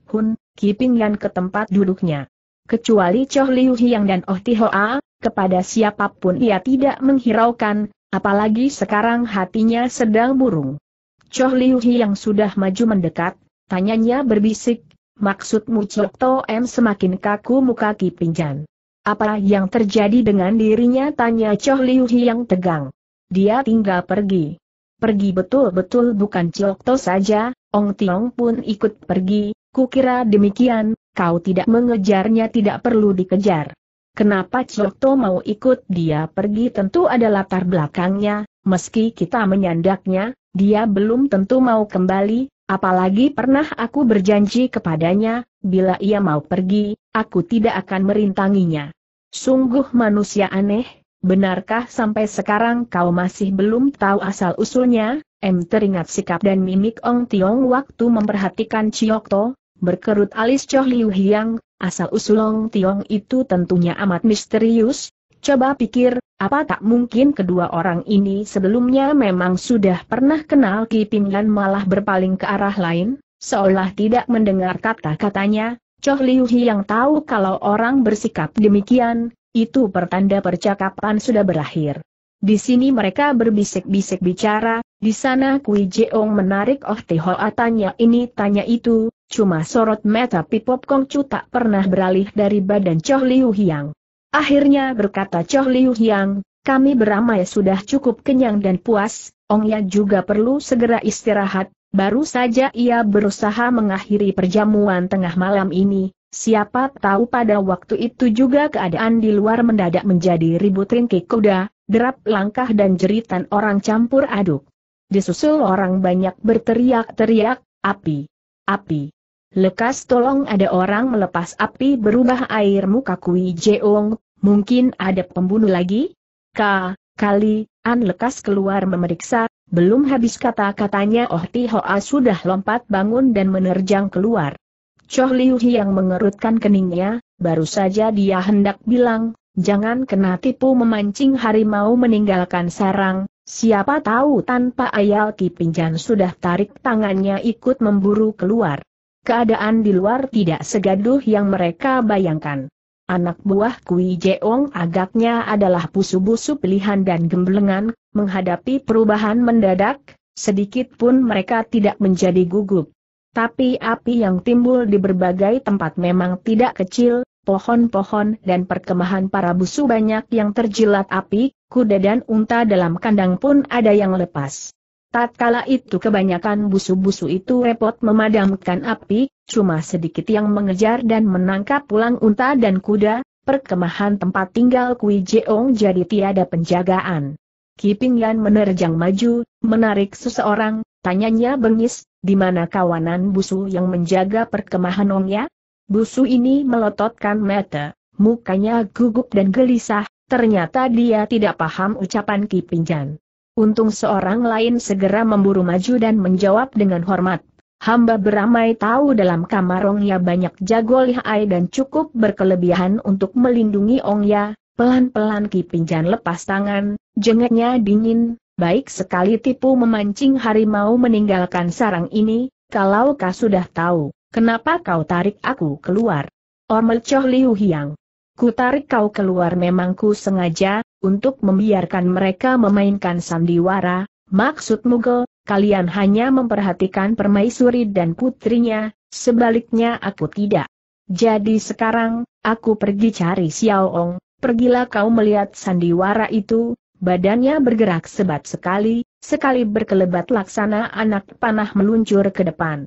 Hun, Kipingan ke tempat duduknya. Kecuali Choh Liu Hiang dan Oh Tihoa, kepada siapapun ia tidak menghiraukan, apalagi sekarang hatinya sedang burung. Choh Liu Hiang sudah maju mendekat, tanyanya berbisik, maksudmu Chok To M semakin kaku muka Kipingyan. Apa yang terjadi dengan dirinya tanya Choh Liu Hiang tegang. Dia tinggal pergi. Pergi betul-betul bukan Ciokto saja, Ong Tiong pun ikut pergi, Kukira demikian, kau tidak mengejarnya tidak perlu dikejar. Kenapa Cokto mau ikut dia pergi tentu ada latar belakangnya, meski kita menyandaknya, dia belum tentu mau kembali, apalagi pernah aku berjanji kepadanya, bila ia mau pergi, aku tidak akan merintanginya. Sungguh manusia aneh, benarkah sampai sekarang kau masih belum tahu asal-usulnya? M teringat sikap dan mimik Ong Tiong waktu memperhatikan Chiok To, berkerut alis Choh Liu Hiang, asal usul Ong Tiong itu tentunya amat misterius. Coba pikir, apa tak mungkin kedua orang ini sebelumnya memang sudah pernah kenal Ki malah berpaling ke arah lain, seolah tidak mendengar kata-katanya, Choh Liu Hiang tahu kalau orang bersikap demikian, itu pertanda percakapan sudah berakhir. Di sini mereka berbisik-bisik bicara, di sana Kui Jeong menarik Oh Hoa tanya ini tanya itu, cuma sorot mata Pipop Kong Chu tak pernah beralih dari badan Choh Liu Hiang. Akhirnya berkata Choh Liu Hiang, kami beramai sudah cukup kenyang dan puas, Ong Ya juga perlu segera istirahat, baru saja ia berusaha mengakhiri perjamuan tengah malam ini, Siapa tahu pada waktu itu juga keadaan di luar mendadak menjadi ribut ringkik kuda, derap langkah dan jeritan orang campur aduk. Disusul orang banyak berteriak-teriak, api, api. Lekas tolong ada orang melepas api berubah air muka Kui Jeong, mungkin ada pembunuh lagi? Ka, kali, An lekas keluar memeriksa, belum habis kata-katanya Oh Ti Hoa sudah lompat bangun dan menerjang keluar. Choh Liu yang mengerutkan keningnya, baru saja dia hendak bilang, Jangan kena tipu memancing harimau meninggalkan sarang, siapa tahu tanpa ayal Kipinjan sudah tarik tangannya ikut memburu keluar. Keadaan di luar tidak segaduh yang mereka bayangkan. Anak buah Kui Jeong agaknya adalah pusu busu pilihan dan gemblengan, menghadapi perubahan mendadak, sedikit pun mereka tidak menjadi gugup. Tapi api yang timbul di berbagai tempat memang tidak kecil, pohon-pohon dan perkemahan para busu banyak yang terjilat api, kuda dan unta dalam kandang pun ada yang lepas. Tatkala itu kebanyakan busu-busu itu repot memadamkan api, cuma sedikit yang mengejar dan menangkap pulang unta dan kuda, perkemahan tempat tinggal Kui Jeong jadi tiada penjagaan. Kiping Yan menerjang maju, menarik seseorang, tanyanya bengis, di mana kawanan busu yang menjaga perkemahan Ong ya? Busu ini melototkan mata, mukanya gugup dan gelisah, ternyata dia tidak paham ucapan Ki Pinjan. Untung seorang lain segera memburu maju dan menjawab dengan hormat. Hamba beramai tahu dalam kamar Ongya banyak jago lihai dan cukup berkelebihan untuk melindungi Ongya, Pelan-pelan Ki Pinjan lepas tangan, jengeknya dingin, baik sekali tipu memancing harimau meninggalkan sarang ini, kalau kau sudah tahu. Kenapa kau tarik aku keluar? Omel Choh Liu Hiang. Ku tarik kau keluar memang ku sengaja, untuk membiarkan mereka memainkan sandiwara, Maksud go, kalian hanya memperhatikan permaisuri dan putrinya, sebaliknya aku tidak. Jadi sekarang, aku pergi cari Xiao Ong, pergilah kau melihat sandiwara itu, badannya bergerak sebat sekali, sekali berkelebat laksana anak panah meluncur ke depan.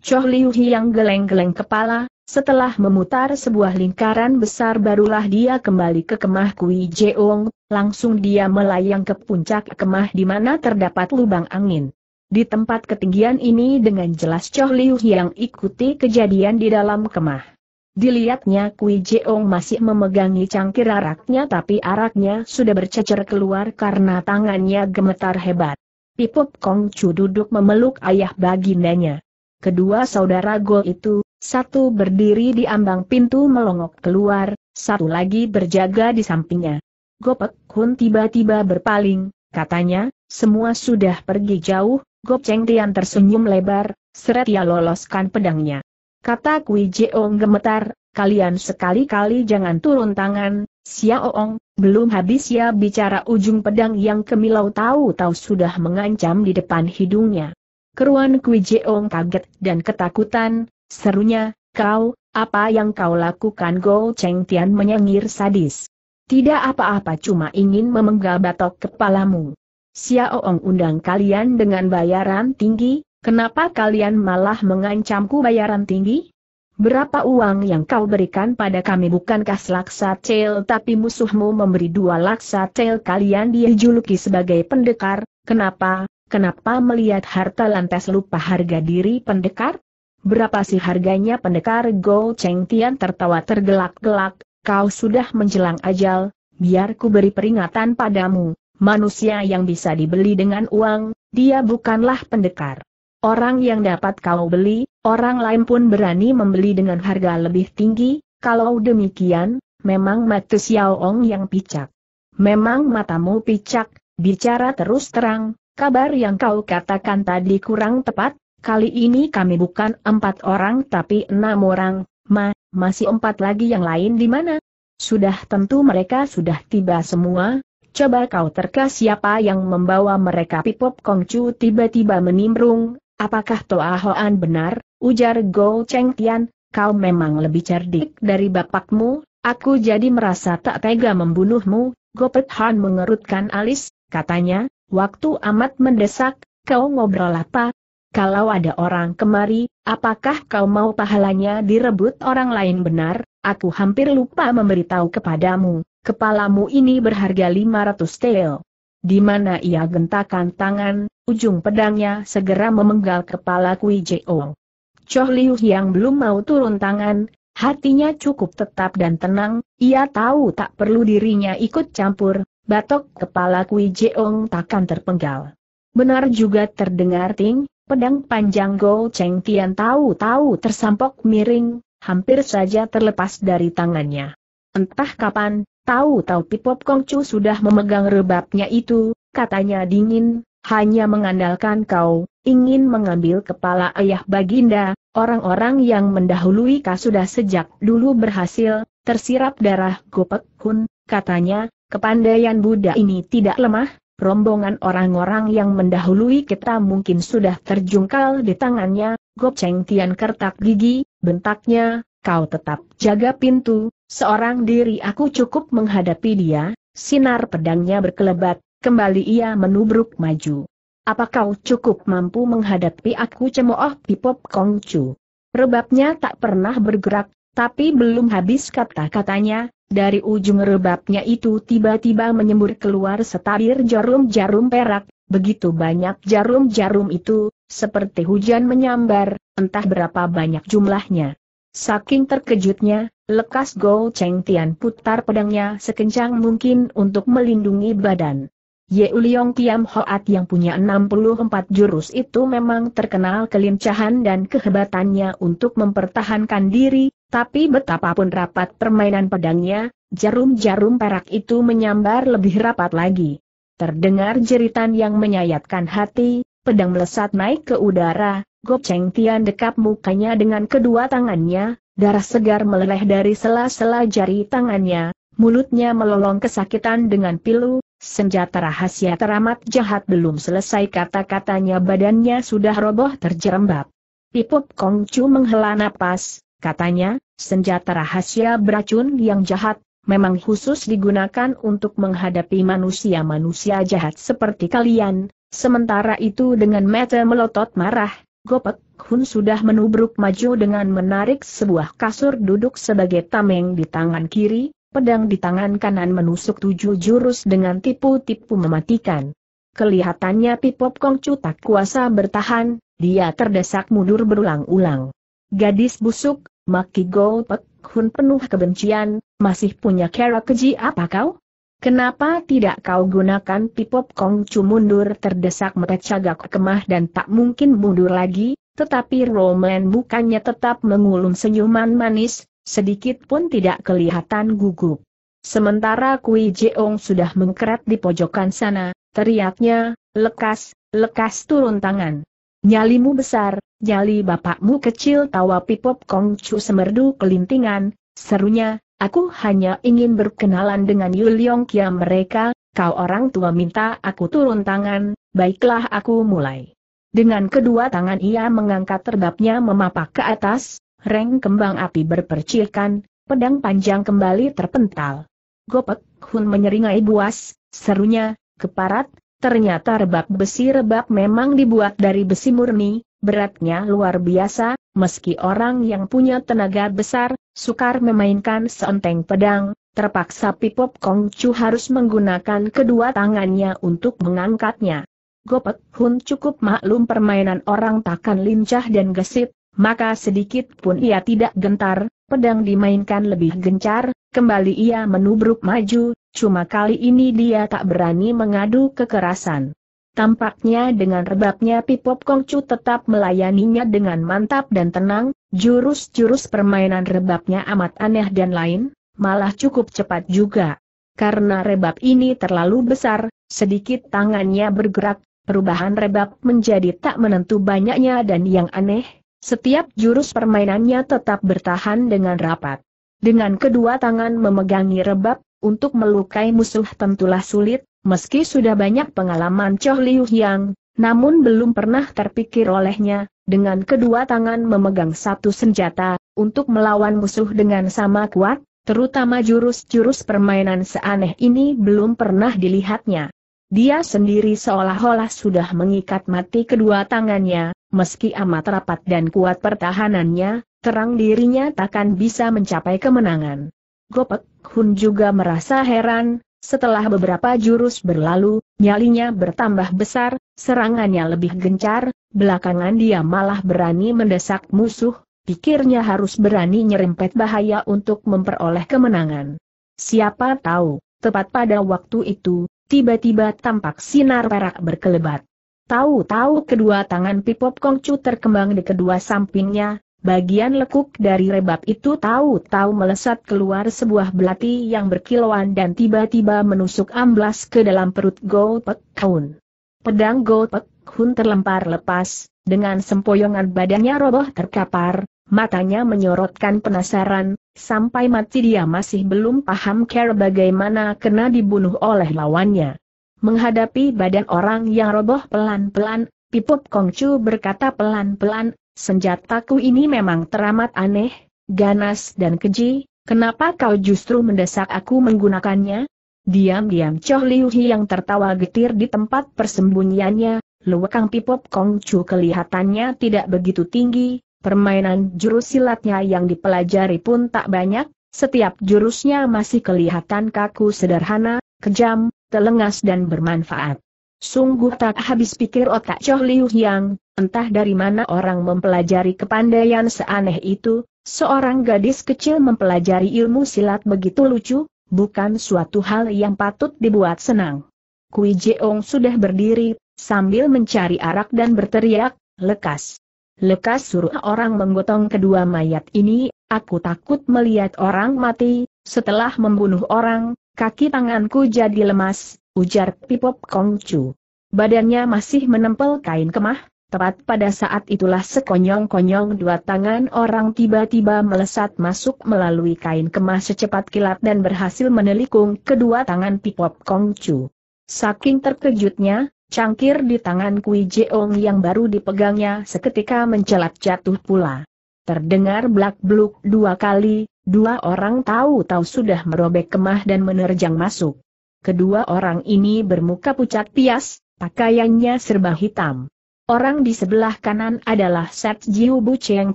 Choh Liu yang geleng-geleng kepala, setelah memutar sebuah lingkaran besar barulah dia kembali ke kemah Kui Jeong, langsung dia melayang ke puncak kemah di mana terdapat lubang angin. Di tempat ketinggian ini dengan jelas Choh Liu yang ikuti kejadian di dalam kemah. Dilihatnya Kui Jeong masih memegangi cangkir araknya tapi araknya sudah bercecer keluar karena tangannya gemetar hebat. Pipop Kong Chu duduk memeluk ayah bagindanya. Kedua saudara Gol itu, satu berdiri di ambang pintu melongok keluar, satu lagi berjaga di sampingnya. Gopek Hun tiba-tiba berpaling, katanya, semua sudah pergi jauh, Gop Cheng Tian tersenyum lebar, seret ia ya loloskan pedangnya. Kata Kui Jeong gemetar, kalian sekali-kali jangan turun tangan, Xiaoong, belum habis ya bicara ujung pedang yang kemilau tahu-tahu sudah mengancam di depan hidungnya. Keruan Kui Jeong kaget dan ketakutan, serunya, kau, apa yang kau lakukan Go Cheng Tian menyengir sadis. Tidak apa-apa cuma ingin memenggal batok kepalamu. Xiaoong undang kalian dengan bayaran tinggi, kenapa kalian malah mengancamku bayaran tinggi? Berapa uang yang kau berikan pada kami bukankah selaksa cel tapi musuhmu memberi dua laksa cel kalian dijuluki sebagai pendekar, kenapa, Kenapa melihat harta lantas lupa harga diri pendekar? Berapa sih harganya pendekar Go Cheng Tian tertawa tergelak-gelak, kau sudah menjelang ajal, biar ku beri peringatan padamu, manusia yang bisa dibeli dengan uang, dia bukanlah pendekar. Orang yang dapat kau beli, orang lain pun berani membeli dengan harga lebih tinggi, kalau demikian, memang mata Xiaoong yang picak. Memang matamu picak, bicara terus terang, kabar yang kau katakan tadi kurang tepat, kali ini kami bukan empat orang tapi enam orang, ma, masih empat lagi yang lain di mana? Sudah tentu mereka sudah tiba semua, coba kau terka siapa yang membawa mereka Pipop Kongcu tiba-tiba menimbrung, apakah Toa Hoan benar, ujar Go Cheng Tian, kau memang lebih cerdik dari bapakmu, aku jadi merasa tak tega membunuhmu, Gopet Han mengerutkan alis, katanya, Waktu amat mendesak, kau ngobrol apa? Kalau ada orang kemari, apakah kau mau pahalanya direbut orang lain benar? Aku hampir lupa memberitahu kepadamu, kepalamu ini berharga 500 tel. Di mana ia gentakan tangan, ujung pedangnya segera memenggal kepala Kui Jo. Choh Liu yang belum mau turun tangan, hatinya cukup tetap dan tenang, ia tahu tak perlu dirinya ikut campur, batok kepala Kui Jeong takkan terpenggal. Benar juga terdengar ting, pedang panjang Go Cheng Tian tahu-tahu tersampok miring, hampir saja terlepas dari tangannya. Entah kapan, tahu-tahu Pipop Kongcu sudah memegang rebabnya itu, katanya dingin, hanya mengandalkan kau, ingin mengambil kepala ayah baginda, orang-orang yang mendahului kau sudah sejak dulu berhasil, tersirap darah Gopek Hun, katanya, Kepandaian Buddha ini tidak lemah, rombongan orang-orang yang mendahului kita mungkin sudah terjungkal di tangannya, Gopcheng Tian kertak gigi, bentaknya, kau tetap jaga pintu, seorang diri aku cukup menghadapi dia, sinar pedangnya berkelebat, kembali ia menubruk maju. Apa kau cukup mampu menghadapi aku cemooh Pipop Kongcu? Rebabnya tak pernah bergerak, tapi belum habis kata-katanya, dari ujung rebabnya itu tiba-tiba menyembur keluar setabir jarum-jarum perak, begitu banyak jarum-jarum itu, seperti hujan menyambar, entah berapa banyak jumlahnya. Saking terkejutnya, lekas Go Cheng Tian putar pedangnya sekencang mungkin untuk melindungi badan. Ye Uliong Kiam Hoat yang punya 64 jurus itu memang terkenal kelincahan dan kehebatannya untuk mempertahankan diri, tapi betapapun rapat permainan pedangnya, jarum-jarum perak itu menyambar lebih rapat lagi. Terdengar jeritan yang menyayatkan hati, pedang melesat naik ke udara, Gopcheng Tian dekap mukanya dengan kedua tangannya, darah segar meleleh dari sela-sela jari tangannya, mulutnya melolong kesakitan dengan pilu, senjata rahasia teramat jahat belum selesai kata-katanya badannya sudah roboh terjerembab. Pipup Kongcu menghela napas, Katanya, senjata rahasia beracun yang jahat, memang khusus digunakan untuk menghadapi manusia-manusia jahat seperti kalian. Sementara itu dengan mata melotot marah, Gopek Hun sudah menubruk maju dengan menarik sebuah kasur duduk sebagai tameng di tangan kiri, pedang di tangan kanan menusuk tujuh jurus dengan tipu-tipu mematikan. Kelihatannya Pipop Kongcu tak kuasa bertahan, dia terdesak mundur berulang-ulang. Gadis busuk, Maki Go Pek Hun penuh kebencian, masih punya kera keji apa kau? Kenapa tidak kau gunakan pipop Kong Chu mundur terdesak metecagak kemah dan tak mungkin mundur lagi, tetapi Roman bukannya tetap mengulung senyuman manis, sedikit pun tidak kelihatan gugup. Sementara Kui Jeong sudah mengkerat di pojokan sana, teriaknya, lekas, lekas turun tangan. Nyalimu besar, nyali bapakmu kecil tawa Pipop kongcu semerdu kelintingan, serunya, aku hanya ingin berkenalan dengan Yuliong Kia mereka, kau orang tua minta aku turun tangan, baiklah aku mulai. Dengan kedua tangan ia mengangkat terbabnya memapak ke atas, reng kembang api berpercikan, pedang panjang kembali terpental. Gopek Hun menyeringai buas, serunya, keparat, Ternyata rebab besi rebab memang dibuat dari besi murni, beratnya luar biasa, meski orang yang punya tenaga besar, sukar memainkan seenteng pedang, terpaksa Pipop Kong Chu harus menggunakan kedua tangannya untuk mengangkatnya. Gopet Hun cukup maklum permainan orang takkan lincah dan gesit, maka sedikit pun ia tidak gentar, pedang dimainkan lebih gencar, kembali ia menubruk maju, cuma kali ini dia tak berani mengadu kekerasan. Tampaknya dengan rebabnya Pipop Kongcu tetap melayaninya dengan mantap dan tenang, jurus-jurus permainan rebabnya amat aneh dan lain, malah cukup cepat juga. Karena rebab ini terlalu besar, sedikit tangannya bergerak, perubahan rebab menjadi tak menentu banyaknya dan yang aneh, setiap jurus permainannya tetap bertahan dengan rapat. Dengan kedua tangan memegangi rebab, untuk melukai musuh tentulah sulit, meski sudah banyak pengalaman Choh Liu Yang, namun belum pernah terpikir olehnya, dengan kedua tangan memegang satu senjata, untuk melawan musuh dengan sama kuat, terutama jurus-jurus permainan seaneh ini belum pernah dilihatnya. Dia sendiri seolah-olah sudah mengikat mati kedua tangannya, meski amat rapat dan kuat pertahanannya, terang dirinya takkan bisa mencapai kemenangan. Gopek Hun juga merasa heran, setelah beberapa jurus berlalu, nyalinya bertambah besar, serangannya lebih gencar, belakangan dia malah berani mendesak musuh, pikirnya harus berani nyerempet bahaya untuk memperoleh kemenangan. Siapa tahu, tepat pada waktu itu, tiba-tiba tampak sinar perak berkelebat. Tahu-tahu kedua tangan Pipop Kongcu terkembang di kedua sampingnya, bagian lekuk dari rebab itu tahu-tahu melesat keluar sebuah belati yang berkilauan dan tiba-tiba menusuk amblas ke dalam perut Go Pek Hun. Pedang Go Pek Hun terlempar lepas, dengan sempoyongan badannya roboh terkapar, matanya menyorotkan penasaran, sampai mati dia masih belum paham care bagaimana kena dibunuh oleh lawannya. Menghadapi badan orang yang roboh pelan-pelan, Pipop Kongcu berkata pelan-pelan, senjataku ini memang teramat aneh, ganas dan keji, kenapa kau justru mendesak aku menggunakannya? Diam-diam Choh Liu yang tertawa getir di tempat persembunyiannya, Luwakang Pipop Kongcu kelihatannya tidak begitu tinggi, permainan jurus silatnya yang dipelajari pun tak banyak, setiap jurusnya masih kelihatan kaku sederhana, kejam, telengas dan bermanfaat. Sungguh tak habis pikir otak Choh Liu Yang, entah dari mana orang mempelajari kepandaian seaneh itu, seorang gadis kecil mempelajari ilmu silat begitu lucu, bukan suatu hal yang patut dibuat senang. Kui Jeong sudah berdiri, sambil mencari arak dan berteriak, lekas. Lekas suruh orang menggotong kedua mayat ini, aku takut melihat orang mati, setelah membunuh orang, Kaki tanganku jadi lemas, ujar Pipop Kongcu. Badannya masih menempel kain kemah, tepat pada saat itulah sekonyong-konyong dua tangan orang tiba-tiba melesat masuk melalui kain kemah secepat kilat dan berhasil menelikung kedua tangan Pipop Kongcu. Saking terkejutnya, cangkir di tangan Kui Jeong yang baru dipegangnya seketika mencelat jatuh pula. Terdengar blak-bluk dua kali, dua orang tahu-tahu sudah merobek kemah dan menerjang masuk. Kedua orang ini bermuka pucat pias, pakaiannya serba hitam. Orang di sebelah kanan adalah Set Jiu Bu Cheng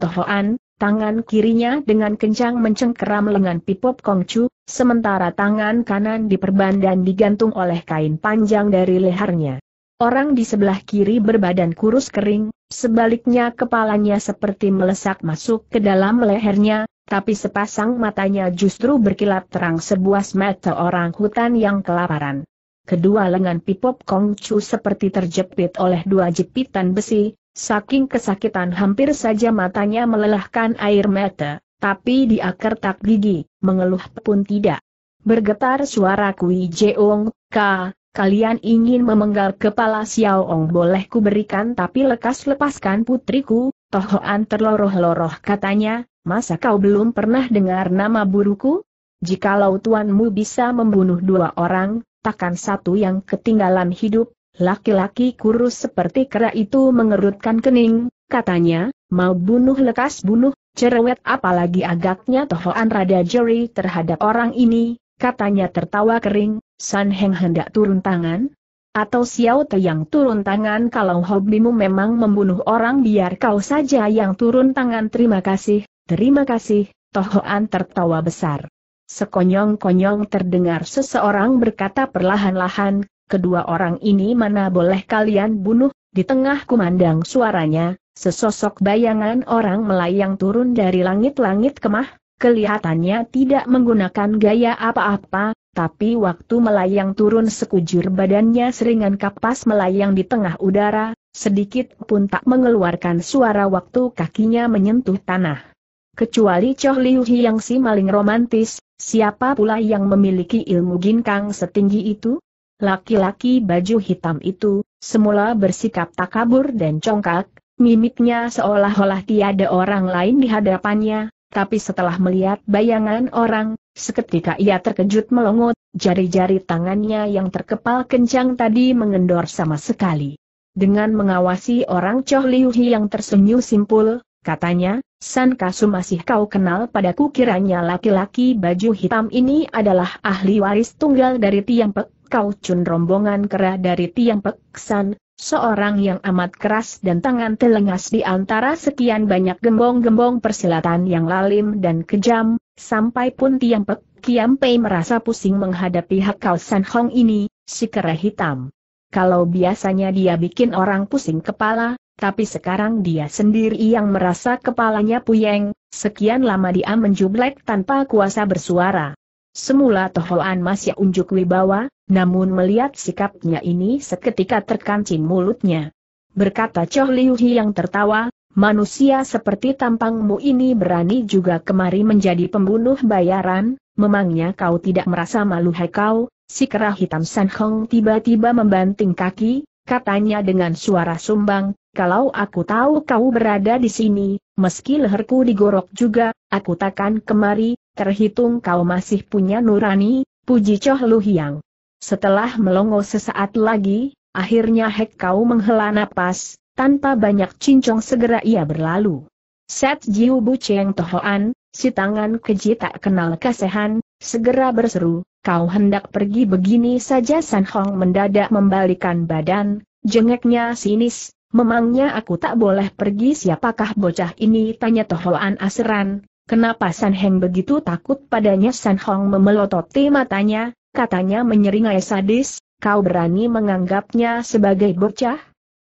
Tohoan, tangan kirinya dengan kencang mencengkeram lengan Pipop Kongcu, sementara tangan kanan diperban dan digantung oleh kain panjang dari lehernya. Orang di sebelah kiri berbadan kurus kering, Sebaliknya kepalanya seperti melesak masuk ke dalam lehernya, tapi sepasang matanya justru berkilat terang sebuah mata orang hutan yang kelaparan. Kedua lengan Pipop Kong Chu seperti terjepit oleh dua jepitan besi, saking kesakitan hampir saja matanya melelahkan air mata, tapi di dia tak gigi, mengeluh pun tidak. Bergetar suara Kui Jeong, Ka, kalian ingin memenggal kepala Xiao Ong boleh kuberikan tapi lekas lepaskan putriku, Tohoan terloroh-loroh katanya, masa kau belum pernah dengar nama buruku? Jikalau tuanmu bisa membunuh dua orang, takkan satu yang ketinggalan hidup, laki-laki kurus seperti kera itu mengerutkan kening, katanya, mau bunuh lekas bunuh, cerewet apalagi agaknya Tohoan rada jeri terhadap orang ini, katanya tertawa kering, San Heng hendak turun tangan? Atau Xiao Te yang turun tangan kalau hobimu memang membunuh orang biar kau saja yang turun tangan terima kasih, terima kasih, Tohoan tertawa besar. Sekonyong-konyong terdengar seseorang berkata perlahan-lahan, kedua orang ini mana boleh kalian bunuh, di tengah kumandang suaranya, sesosok bayangan orang melayang turun dari langit-langit kemah, kelihatannya tidak menggunakan gaya apa-apa, tapi waktu melayang turun sekujur badannya seringan kapas melayang di tengah udara, sedikit pun tak mengeluarkan suara waktu kakinya menyentuh tanah. Kecuali Choh Liu Hiang si maling romantis, siapa pula yang memiliki ilmu ginkang setinggi itu? Laki-laki baju hitam itu, semula bersikap takabur dan congkak, mimiknya seolah-olah tiada orang lain di hadapannya, tapi setelah melihat bayangan orang, Seketika ia terkejut melongot, jari-jari tangannya yang terkepal kencang tadi mengendor sama sekali. Dengan mengawasi orang Choh Liu yang tersenyum simpul, katanya, San Kasu masih kau kenal padaku kiranya laki-laki baju hitam ini adalah ahli waris tunggal dari Tiang Pek, kau cun rombongan kera dari Tiang Pek, San, Seorang yang amat keras dan tangan telengas di antara sekian banyak gembong-gembong persilatan yang lalim dan kejam, sampai pun Tiang Pek Kiam Pei merasa pusing menghadapi Hakau San Hong ini, si kera hitam. Kalau biasanya dia bikin orang pusing kepala, tapi sekarang dia sendiri yang merasa kepalanya puyeng, sekian lama dia menjublek tanpa kuasa bersuara. Semula Tohoan masih unjuk wibawa, namun melihat sikapnya ini seketika terkancin mulutnya. Berkata Choh Liu yang tertawa, manusia seperti tampangmu ini berani juga kemari menjadi pembunuh bayaran, memangnya kau tidak merasa malu hai kau, si kerah hitam San Hong tiba-tiba membanting kaki, katanya dengan suara sumbang, kalau aku tahu kau berada di sini, meski leherku digorok juga, aku takkan kemari, terhitung kau masih punya nurani, puji Choh Lu Hiang. Setelah melongo sesaat lagi, akhirnya Hek kau menghela napas, tanpa banyak cincong segera ia berlalu. Set Jiu Bu Cheng Tohoan, si tangan keji tak kenal kasehan, segera berseru, kau hendak pergi begini saja San Hong mendadak membalikan badan, jengeknya sinis, memangnya aku tak boleh pergi siapakah bocah ini tanya Tohoan Asran, Kenapa San Heng begitu takut padanya San Hong memelototi matanya, katanya menyeringai sadis, kau berani menganggapnya sebagai bocah?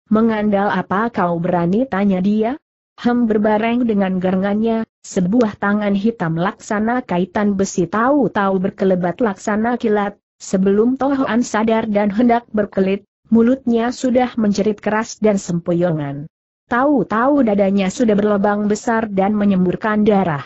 Mengandal apa kau berani tanya dia? Hem berbareng dengan gerangannya, sebuah tangan hitam laksana kaitan besi tahu-tahu berkelebat laksana kilat, sebelum Tohoan sadar dan hendak berkelit, mulutnya sudah menjerit keras dan sempoyongan. Tahu-tahu dadanya sudah berlubang besar dan menyemburkan darah.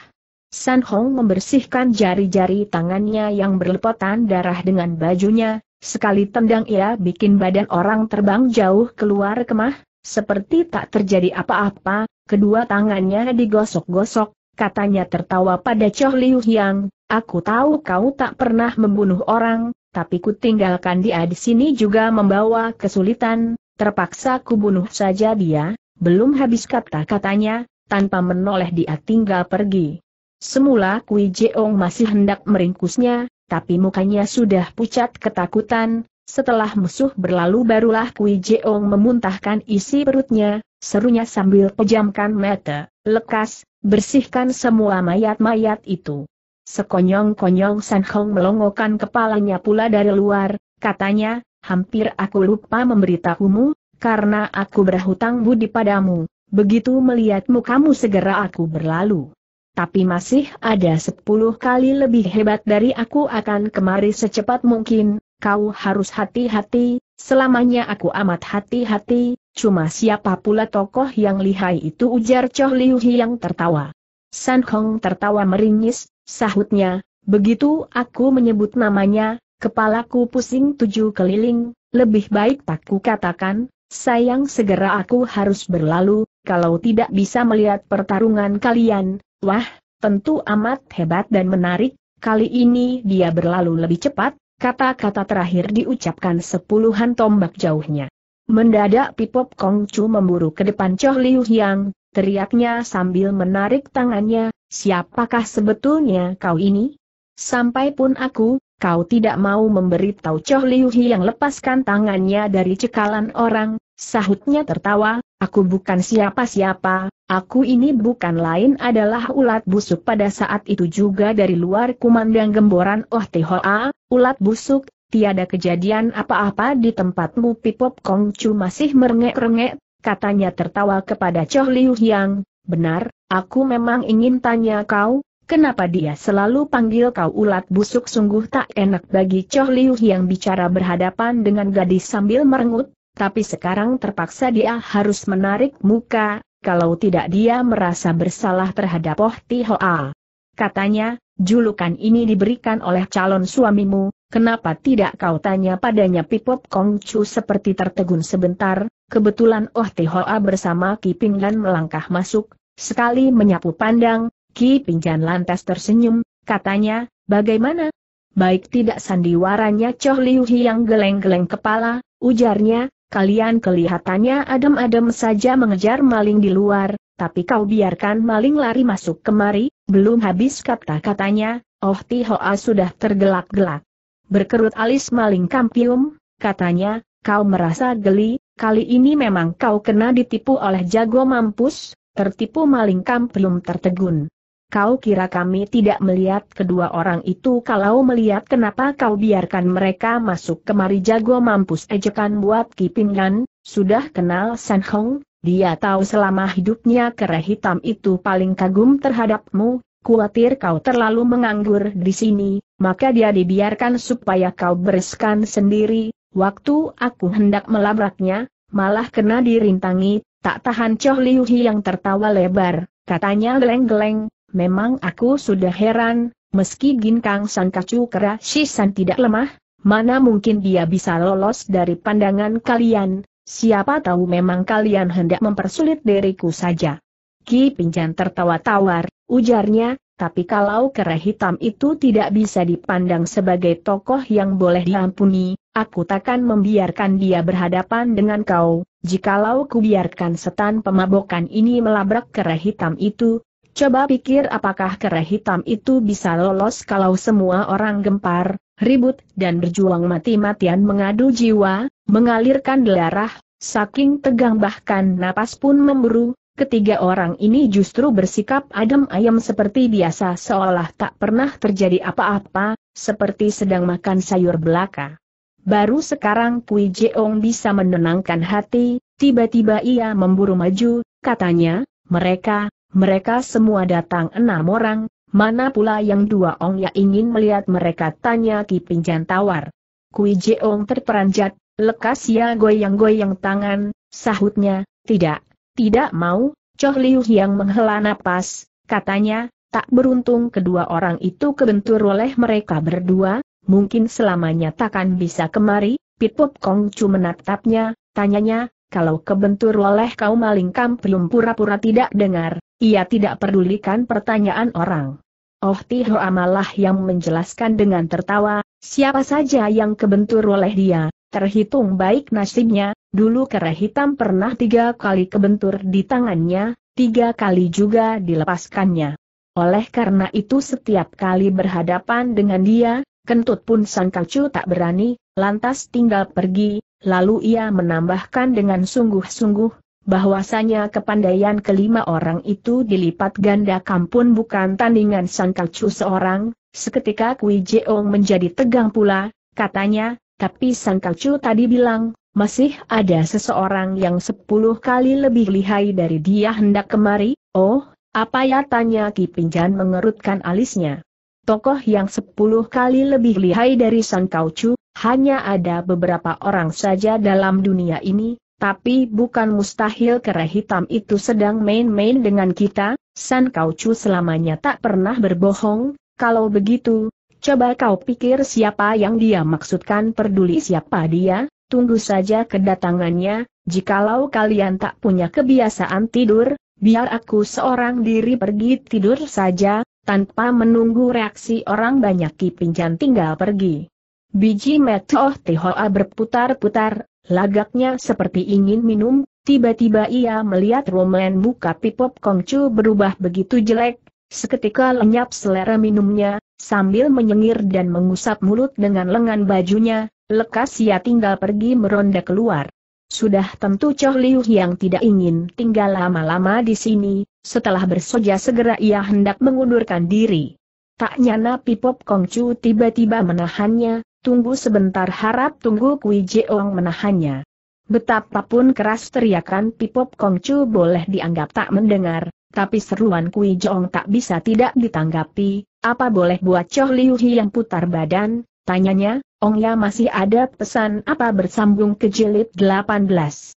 San Hong membersihkan jari-jari tangannya yang berlepotan darah dengan bajunya, sekali tendang ia bikin badan orang terbang jauh keluar kemah, seperti tak terjadi apa-apa, kedua tangannya digosok-gosok, katanya tertawa pada Choh Liu Yang, aku tahu kau tak pernah membunuh orang, tapi ku tinggalkan dia di sini juga membawa kesulitan, terpaksa ku bunuh saja dia, belum habis kata-katanya, tanpa menoleh dia tinggal pergi. Semula Kui Jeong masih hendak meringkusnya, tapi mukanya sudah pucat ketakutan, setelah musuh berlalu barulah Kui Jeong memuntahkan isi perutnya, serunya sambil pejamkan mata, lekas, bersihkan semua mayat-mayat itu. Sekonyong-konyong San Hong melongokan kepalanya pula dari luar, katanya, hampir aku lupa memberitahumu, karena aku berhutang budi padamu. Begitu melihatmu kamu segera aku berlalu. Tapi masih ada sepuluh kali lebih hebat dari aku akan kemari secepat mungkin, kau harus hati-hati, selamanya aku amat hati-hati, cuma siapa pula tokoh yang lihai itu ujar Choh Liu yang tertawa. San Hong tertawa meringis, sahutnya, begitu aku menyebut namanya, kepalaku pusing tujuh keliling, lebih baik tak ku katakan. Sayang segera aku harus berlalu, kalau tidak bisa melihat pertarungan kalian, wah, tentu amat hebat dan menarik, kali ini dia berlalu lebih cepat, kata-kata terakhir diucapkan sepuluhan tombak jauhnya. Mendadak Pipop Kong memburu ke depan Choh Liu Yang, teriaknya sambil menarik tangannya, siapakah sebetulnya kau ini? Sampai pun aku, kau tidak mau memberitahu Choh Liu Yang lepaskan tangannya dari cekalan orang, Sahutnya tertawa, aku bukan siapa-siapa, aku ini bukan lain adalah ulat busuk pada saat itu juga dari luar kumandang gemboran Oh Tehoa, ulat busuk, tiada kejadian apa-apa di tempatmu Pipop Kongcu masih merengek-rengek, katanya tertawa kepada Choh Liu Hyang, benar, aku memang ingin tanya kau, Kenapa dia selalu panggil kau ulat busuk sungguh tak enak bagi Choh Liu Hyang bicara berhadapan dengan gadis sambil merengut, tapi sekarang terpaksa dia harus menarik muka, kalau tidak dia merasa bersalah terhadap Oh Tihoa. Katanya, julukan ini diberikan oleh calon suamimu, kenapa tidak kau tanya padanya Pipop Kongcu seperti tertegun sebentar, kebetulan Oh Tihoa bersama Ki Lan melangkah masuk, sekali menyapu pandang, Ki Lan lantas tersenyum, katanya, bagaimana? Baik tidak sandiwaranya Choh Liu Hiang geleng-geleng kepala, ujarnya, Kalian kelihatannya adem-adem saja mengejar maling di luar, tapi kau biarkan maling lari masuk kemari, belum habis kata-katanya, Oh Ti Hoa sudah tergelak-gelak. Berkerut alis maling kampium, katanya, kau merasa geli, kali ini memang kau kena ditipu oleh jago mampus, tertipu maling kampium tertegun. Kau kira kami tidak melihat kedua orang itu kalau melihat kenapa kau biarkan mereka masuk kemari jago mampus ejekan buat kipingan, sudah kenal San Hong, dia tahu selama hidupnya kera hitam itu paling kagum terhadapmu, kuatir kau terlalu menganggur di sini, maka dia dibiarkan supaya kau bereskan sendiri, waktu aku hendak melabraknya, malah kena dirintangi, tak tahan Choh Liu yang tertawa lebar, katanya geleng-geleng, Memang aku sudah heran, meski Ginkang Sangkacu Shisan tidak lemah, mana mungkin dia bisa lolos dari pandangan kalian, siapa tahu memang kalian hendak mempersulit diriku saja. Ki Pinjan tertawa tawar, ujarnya, tapi kalau kera hitam itu tidak bisa dipandang sebagai tokoh yang boleh diampuni, aku takkan membiarkan dia berhadapan dengan kau, jikalau kubiarkan setan pemabokan ini melabrak kera hitam itu, Coba pikir apakah kera hitam itu bisa lolos kalau semua orang gempar, ribut dan berjuang mati-matian mengadu jiwa, mengalirkan darah, saking tegang bahkan napas pun memburu, Ketiga orang ini justru bersikap adem ayam seperti biasa seolah tak pernah terjadi apa-apa, seperti sedang makan sayur belaka. Baru sekarang Kui Jeong bisa menenangkan hati, tiba-tiba ia memburu maju, katanya, mereka, mereka semua datang enam orang, mana pula yang dua Ong Ya ingin melihat mereka tanya Ki Pinjan Tawar. Kui Jeong terperanjat, lekas ya goyang-goyang tangan, sahutnya, tidak, tidak mau, Choh Liu yang menghela napas, katanya, tak beruntung kedua orang itu kebentur oleh mereka berdua, mungkin selamanya takkan bisa kemari, Pit Kong Chu menatapnya, tanyanya, kalau kebentur oleh kau maling kamprium pura-pura tidak dengar, ia tidak pedulikan pertanyaan orang. Oh tiho amalah yang menjelaskan dengan tertawa, siapa saja yang kebentur oleh dia, terhitung baik nasibnya, dulu kera hitam pernah tiga kali kebentur di tangannya, tiga kali juga dilepaskannya. Oleh karena itu setiap kali berhadapan dengan dia, kentut pun sang kacu tak berani, lantas tinggal pergi, lalu ia menambahkan dengan sungguh-sungguh, bahwasanya kepandaian kelima orang itu dilipat ganda, kampun bukan tandingan Sang Kacu seorang, seketika Kui Jeong menjadi tegang pula, katanya, tapi Sang Kacu tadi bilang, masih ada seseorang yang sepuluh kali lebih lihai dari dia hendak kemari, oh, apa ya tanya Ki Pinjan mengerutkan alisnya. Tokoh yang sepuluh kali lebih lihai dari Sang Kaucu, hanya ada beberapa orang saja dalam dunia ini, tapi bukan mustahil kera hitam itu sedang main-main dengan kita, San Kaucu selamanya tak pernah berbohong, kalau begitu, coba kau pikir siapa yang dia maksudkan peduli siapa dia, tunggu saja kedatangannya, jikalau kalian tak punya kebiasaan tidur, biar aku seorang diri pergi tidur saja, tanpa menunggu reaksi orang banyak kipingjan tinggal pergi. Biji Metoh Tihoa berputar-putar, Lagaknya seperti ingin minum, tiba-tiba ia melihat Roman muka Pipop Kongcu berubah begitu jelek, seketika lenyap selera minumnya, sambil menyengir dan mengusap mulut dengan lengan bajunya, lekas ia tinggal pergi meronda keluar. Sudah tentu Choh Liu yang tidak ingin tinggal lama-lama di sini, setelah bersoja segera ia hendak mengundurkan diri. Tak nyana Pipop Kongcu tiba-tiba menahannya, Tunggu sebentar harap tunggu Kui Jeong menahannya. Betapapun keras teriakan Pipop Kong Chu boleh dianggap tak mendengar, tapi seruan Kui Jeong tak bisa tidak ditanggapi, apa boleh buat Choh Liu Hi yang putar badan, tanyanya, Ong Ya masih ada pesan apa bersambung ke jilid 18.